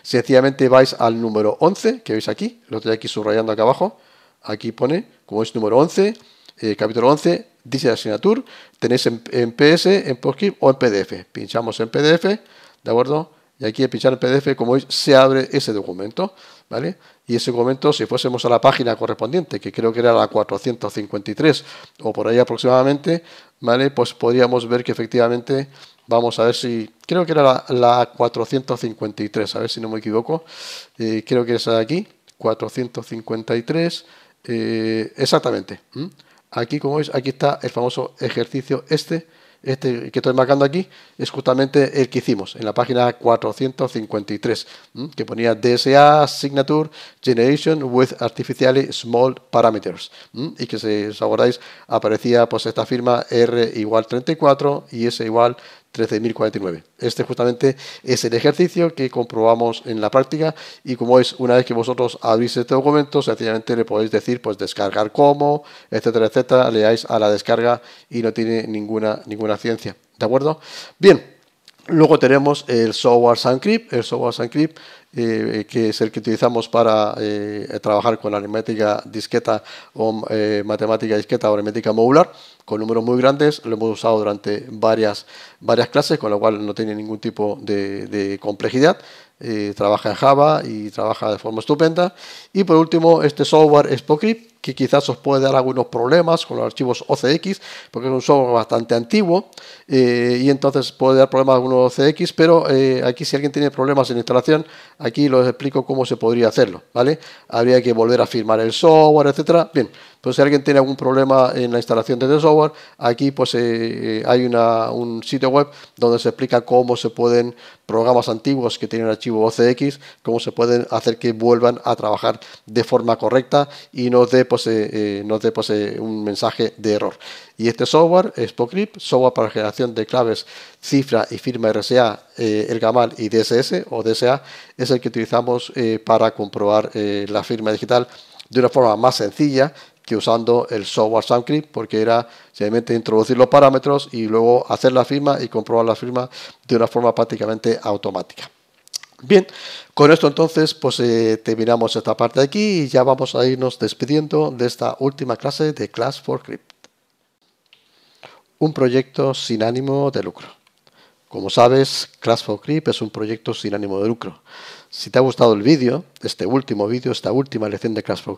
Sencillamente vais al número 11 que veis aquí, lo estoy aquí subrayando acá abajo, aquí pone como es número 11, eh, capítulo 11, dice la asignatura, tenéis en, PS, en PostScript o en PDF. Pinchamos en PDF, ¿de acuerdo? Y aquí al pinchar el PDF, como veis, se abre ese documento, ¿vale? Y ese documento, si fuésemos a la página correspondiente, que creo que era la 453 o por ahí aproximadamente, ¿vale? Pues podríamos ver que efectivamente, vamos a ver si, creo que era la, 453, a ver si no me equivoco, eh, creo que es aquí, 453, eh, exactamente. Aquí, como veis, aquí está el famoso ejercicio este, este que estoy marcando aquí, es justamente el que hicimos en la página 453, que ponía DSA Signature Generation with Artificially Small Parameters, y que si os acordáis aparecía pues esta firma R igual 34 y S igual 13.049. Este justamente es el ejercicio que comprobamos en la práctica y como es una vez que vosotros abrís este documento, sencillamente le podéis decir pues descargar como, etcétera, etcétera, leáis a la descarga y no tiene ninguna, ninguna ciencia. ¿De acuerdo? Bien. Luego tenemos el software SunCrypt, el software eh, que es el que utilizamos para eh, trabajar con aritmética disqueta o eh, matemática disqueta o aritmética modular, con números muy grandes, lo hemos usado durante varias, clases, con lo cual no tiene ningún tipo de, complejidad. trabaja en Java y trabaja de forma estupenda. Y por último, este software SpoCrypt, que quizás os puede dar algunos problemas con los archivos OCX, porque es un software bastante antiguo, eh, y entonces puede dar problemas a algunos CX, pero eh, aquí si alguien tiene problemas en instalación, aquí los explico cómo se podría hacerlo, ¿vale? Habría que volver a firmar el software, etcétera. Bien, pues si alguien tiene algún problema en la instalación de este software, aquí pues eh, hay un sitio web donde se explica cómo se pueden programas antiguos que tienen archivo OCX, cómo se pueden hacer que vuelvan a trabajar de forma correcta y no dé pues, no dé, pues un mensaje de error. Y este software, es pocrip, software para generación de claves, cifra y firma RSA, eh, el GAMAL y DSS o DSA, es el que utilizamos eh, para comprobar eh, la firma digital de una forma más sencilla que usando el software SoundCrypt, porque era simplemente introducir los parámetros y luego hacer la firma y comprobar la firma de una forma prácticamente automática. Bien, con esto entonces pues terminamos esta parte de aquí y ya vamos a irnos despidiendo de esta última clase de Class for Crypt un proyecto sin ánimo de lucro. Como sabes, Class Creep es un proyecto sin ánimo de lucro. Si te ha gustado el vídeo, este último vídeo, esta última lección de Crash for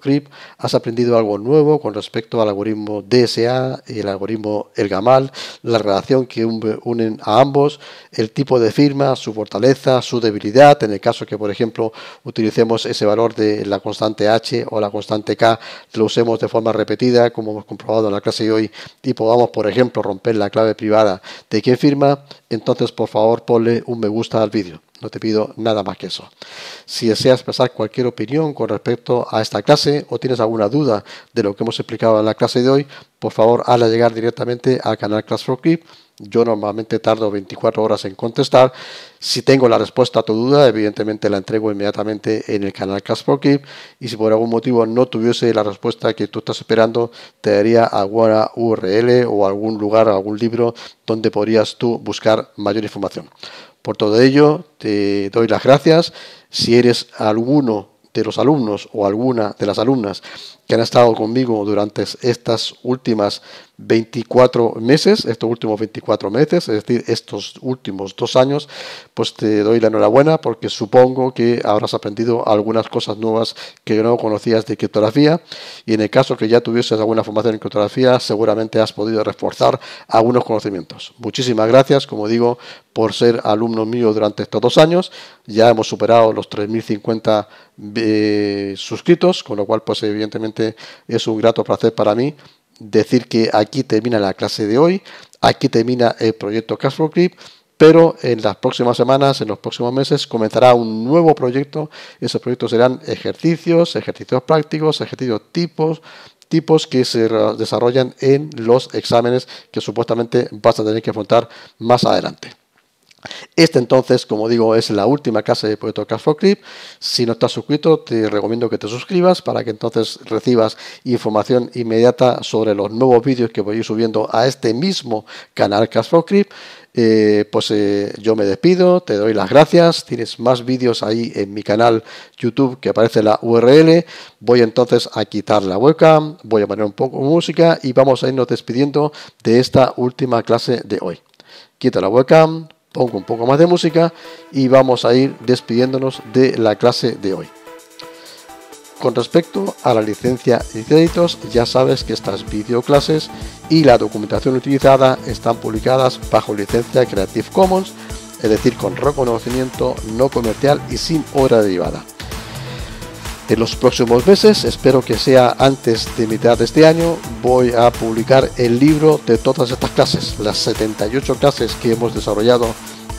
has aprendido algo nuevo con respecto al algoritmo DSA y el algoritmo El Gamal, la relación que unen a ambos, el tipo de firma, su fortaleza, su debilidad, en el caso que, por ejemplo, utilicemos ese valor de la constante H o la constante K, lo usemos de forma repetida, como hemos comprobado en la clase de hoy, y podamos, por ejemplo, romper la clave privada de qué firma, entonces, por favor, ponle un me gusta al vídeo. No te pido nada más que eso. Si deseas expresar cualquier opinión con respecto a esta clase o tienes alguna duda de lo que hemos explicado en la clase de hoy, por favor, hazla llegar directamente al canal Class for Clip. Yo normalmente tardo 24 horas en contestar. Si tengo la respuesta a tu duda, evidentemente la entrego inmediatamente en el canal Class for Y si por algún motivo no tuviese la respuesta que tú estás esperando, te daría alguna URL o algún lugar, algún libro donde podrías tú buscar mayor información. Por todo ello, te doy las gracias. Si eres alguno de los alumnos o alguna de las alumnas que han estado conmigo durante estas últimas 24 meses, estos últimos 24 meses, es decir, estos últimos dos años, pues te doy la enhorabuena porque supongo que habrás aprendido algunas cosas nuevas que no conocías de criptografía y en el caso que ya tuvieses alguna formación en criptografía, seguramente has podido reforzar algunos conocimientos. Muchísimas gracias, como digo, por ser alumno mío durante estos dos años. Ya hemos superado los 3.050 eh, suscritos, con lo cual, pues evidentemente, es un grato placer para mí decir que aquí termina la clase de hoy, aquí termina el proyecto Cashflow Clip, pero en las próximas semanas, en los próximos meses, comenzará un nuevo proyecto. Esos proyectos serán ejercicios, ejercicios prácticos, ejercicios tipos, tipos que se desarrollan en los exámenes que supuestamente vas a tener que afrontar más adelante. Este entonces, como digo, es la última clase de Proyecto Cast Si no estás suscrito, te recomiendo que te suscribas para que entonces recibas información inmediata sobre los nuevos vídeos que voy a ir subiendo a este mismo canal Cast eh, pues eh, yo me despido, te doy las gracias, tienes más vídeos ahí en mi canal YouTube que aparece la URL, voy entonces a quitar la webcam, voy a poner un poco de música y vamos a irnos despidiendo de esta última clase de hoy. Quita la webcam, pongo un poco más de música y vamos a ir despidiéndonos de la clase de hoy. Con respecto a la licencia y créditos, ya sabes que estas videoclases y la documentación utilizada están publicadas bajo licencia Creative Commons, es decir, con reconocimiento no comercial y sin obra derivada en los próximos meses, espero que sea antes de mitad de este año, voy a publicar el libro de todas estas clases, las 78 clases que hemos desarrollado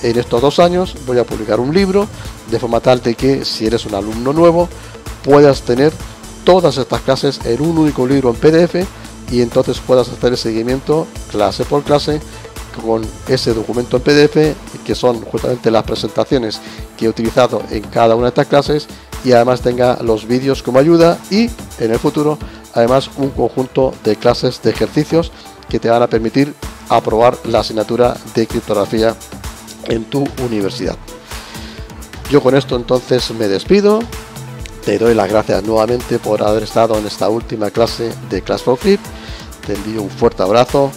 en estos dos años, voy a publicar un libro de forma tal de que si eres un alumno nuevo puedas tener todas estas clases en un único libro en PDF y entonces puedas hacer el seguimiento clase por clase con ese documento en PDF que son justamente las presentaciones que he utilizado en cada una de estas clases y además tenga los vídeos como ayuda y en el futuro además un conjunto de clases de ejercicios que te van a permitir aprobar la asignatura de criptografía en tu universidad. Yo con esto entonces me despido. Te doy las gracias nuevamente por haber estado en esta última clase de Class for Crypt. Te envío un fuerte abrazo,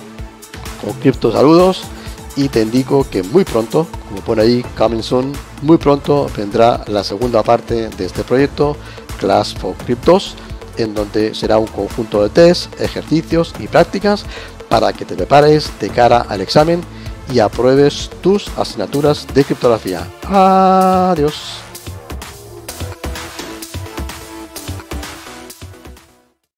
con cripto saludos y te indico que muy pronto, como pone ahí coming soon, muy pronto vendrá la segunda parte de este proyecto, Class for Cryptos, en donde será un conjunto de test, ejercicios y prácticas para que te prepares de cara al examen y apruebes tus asignaturas de criptografía. Adiós.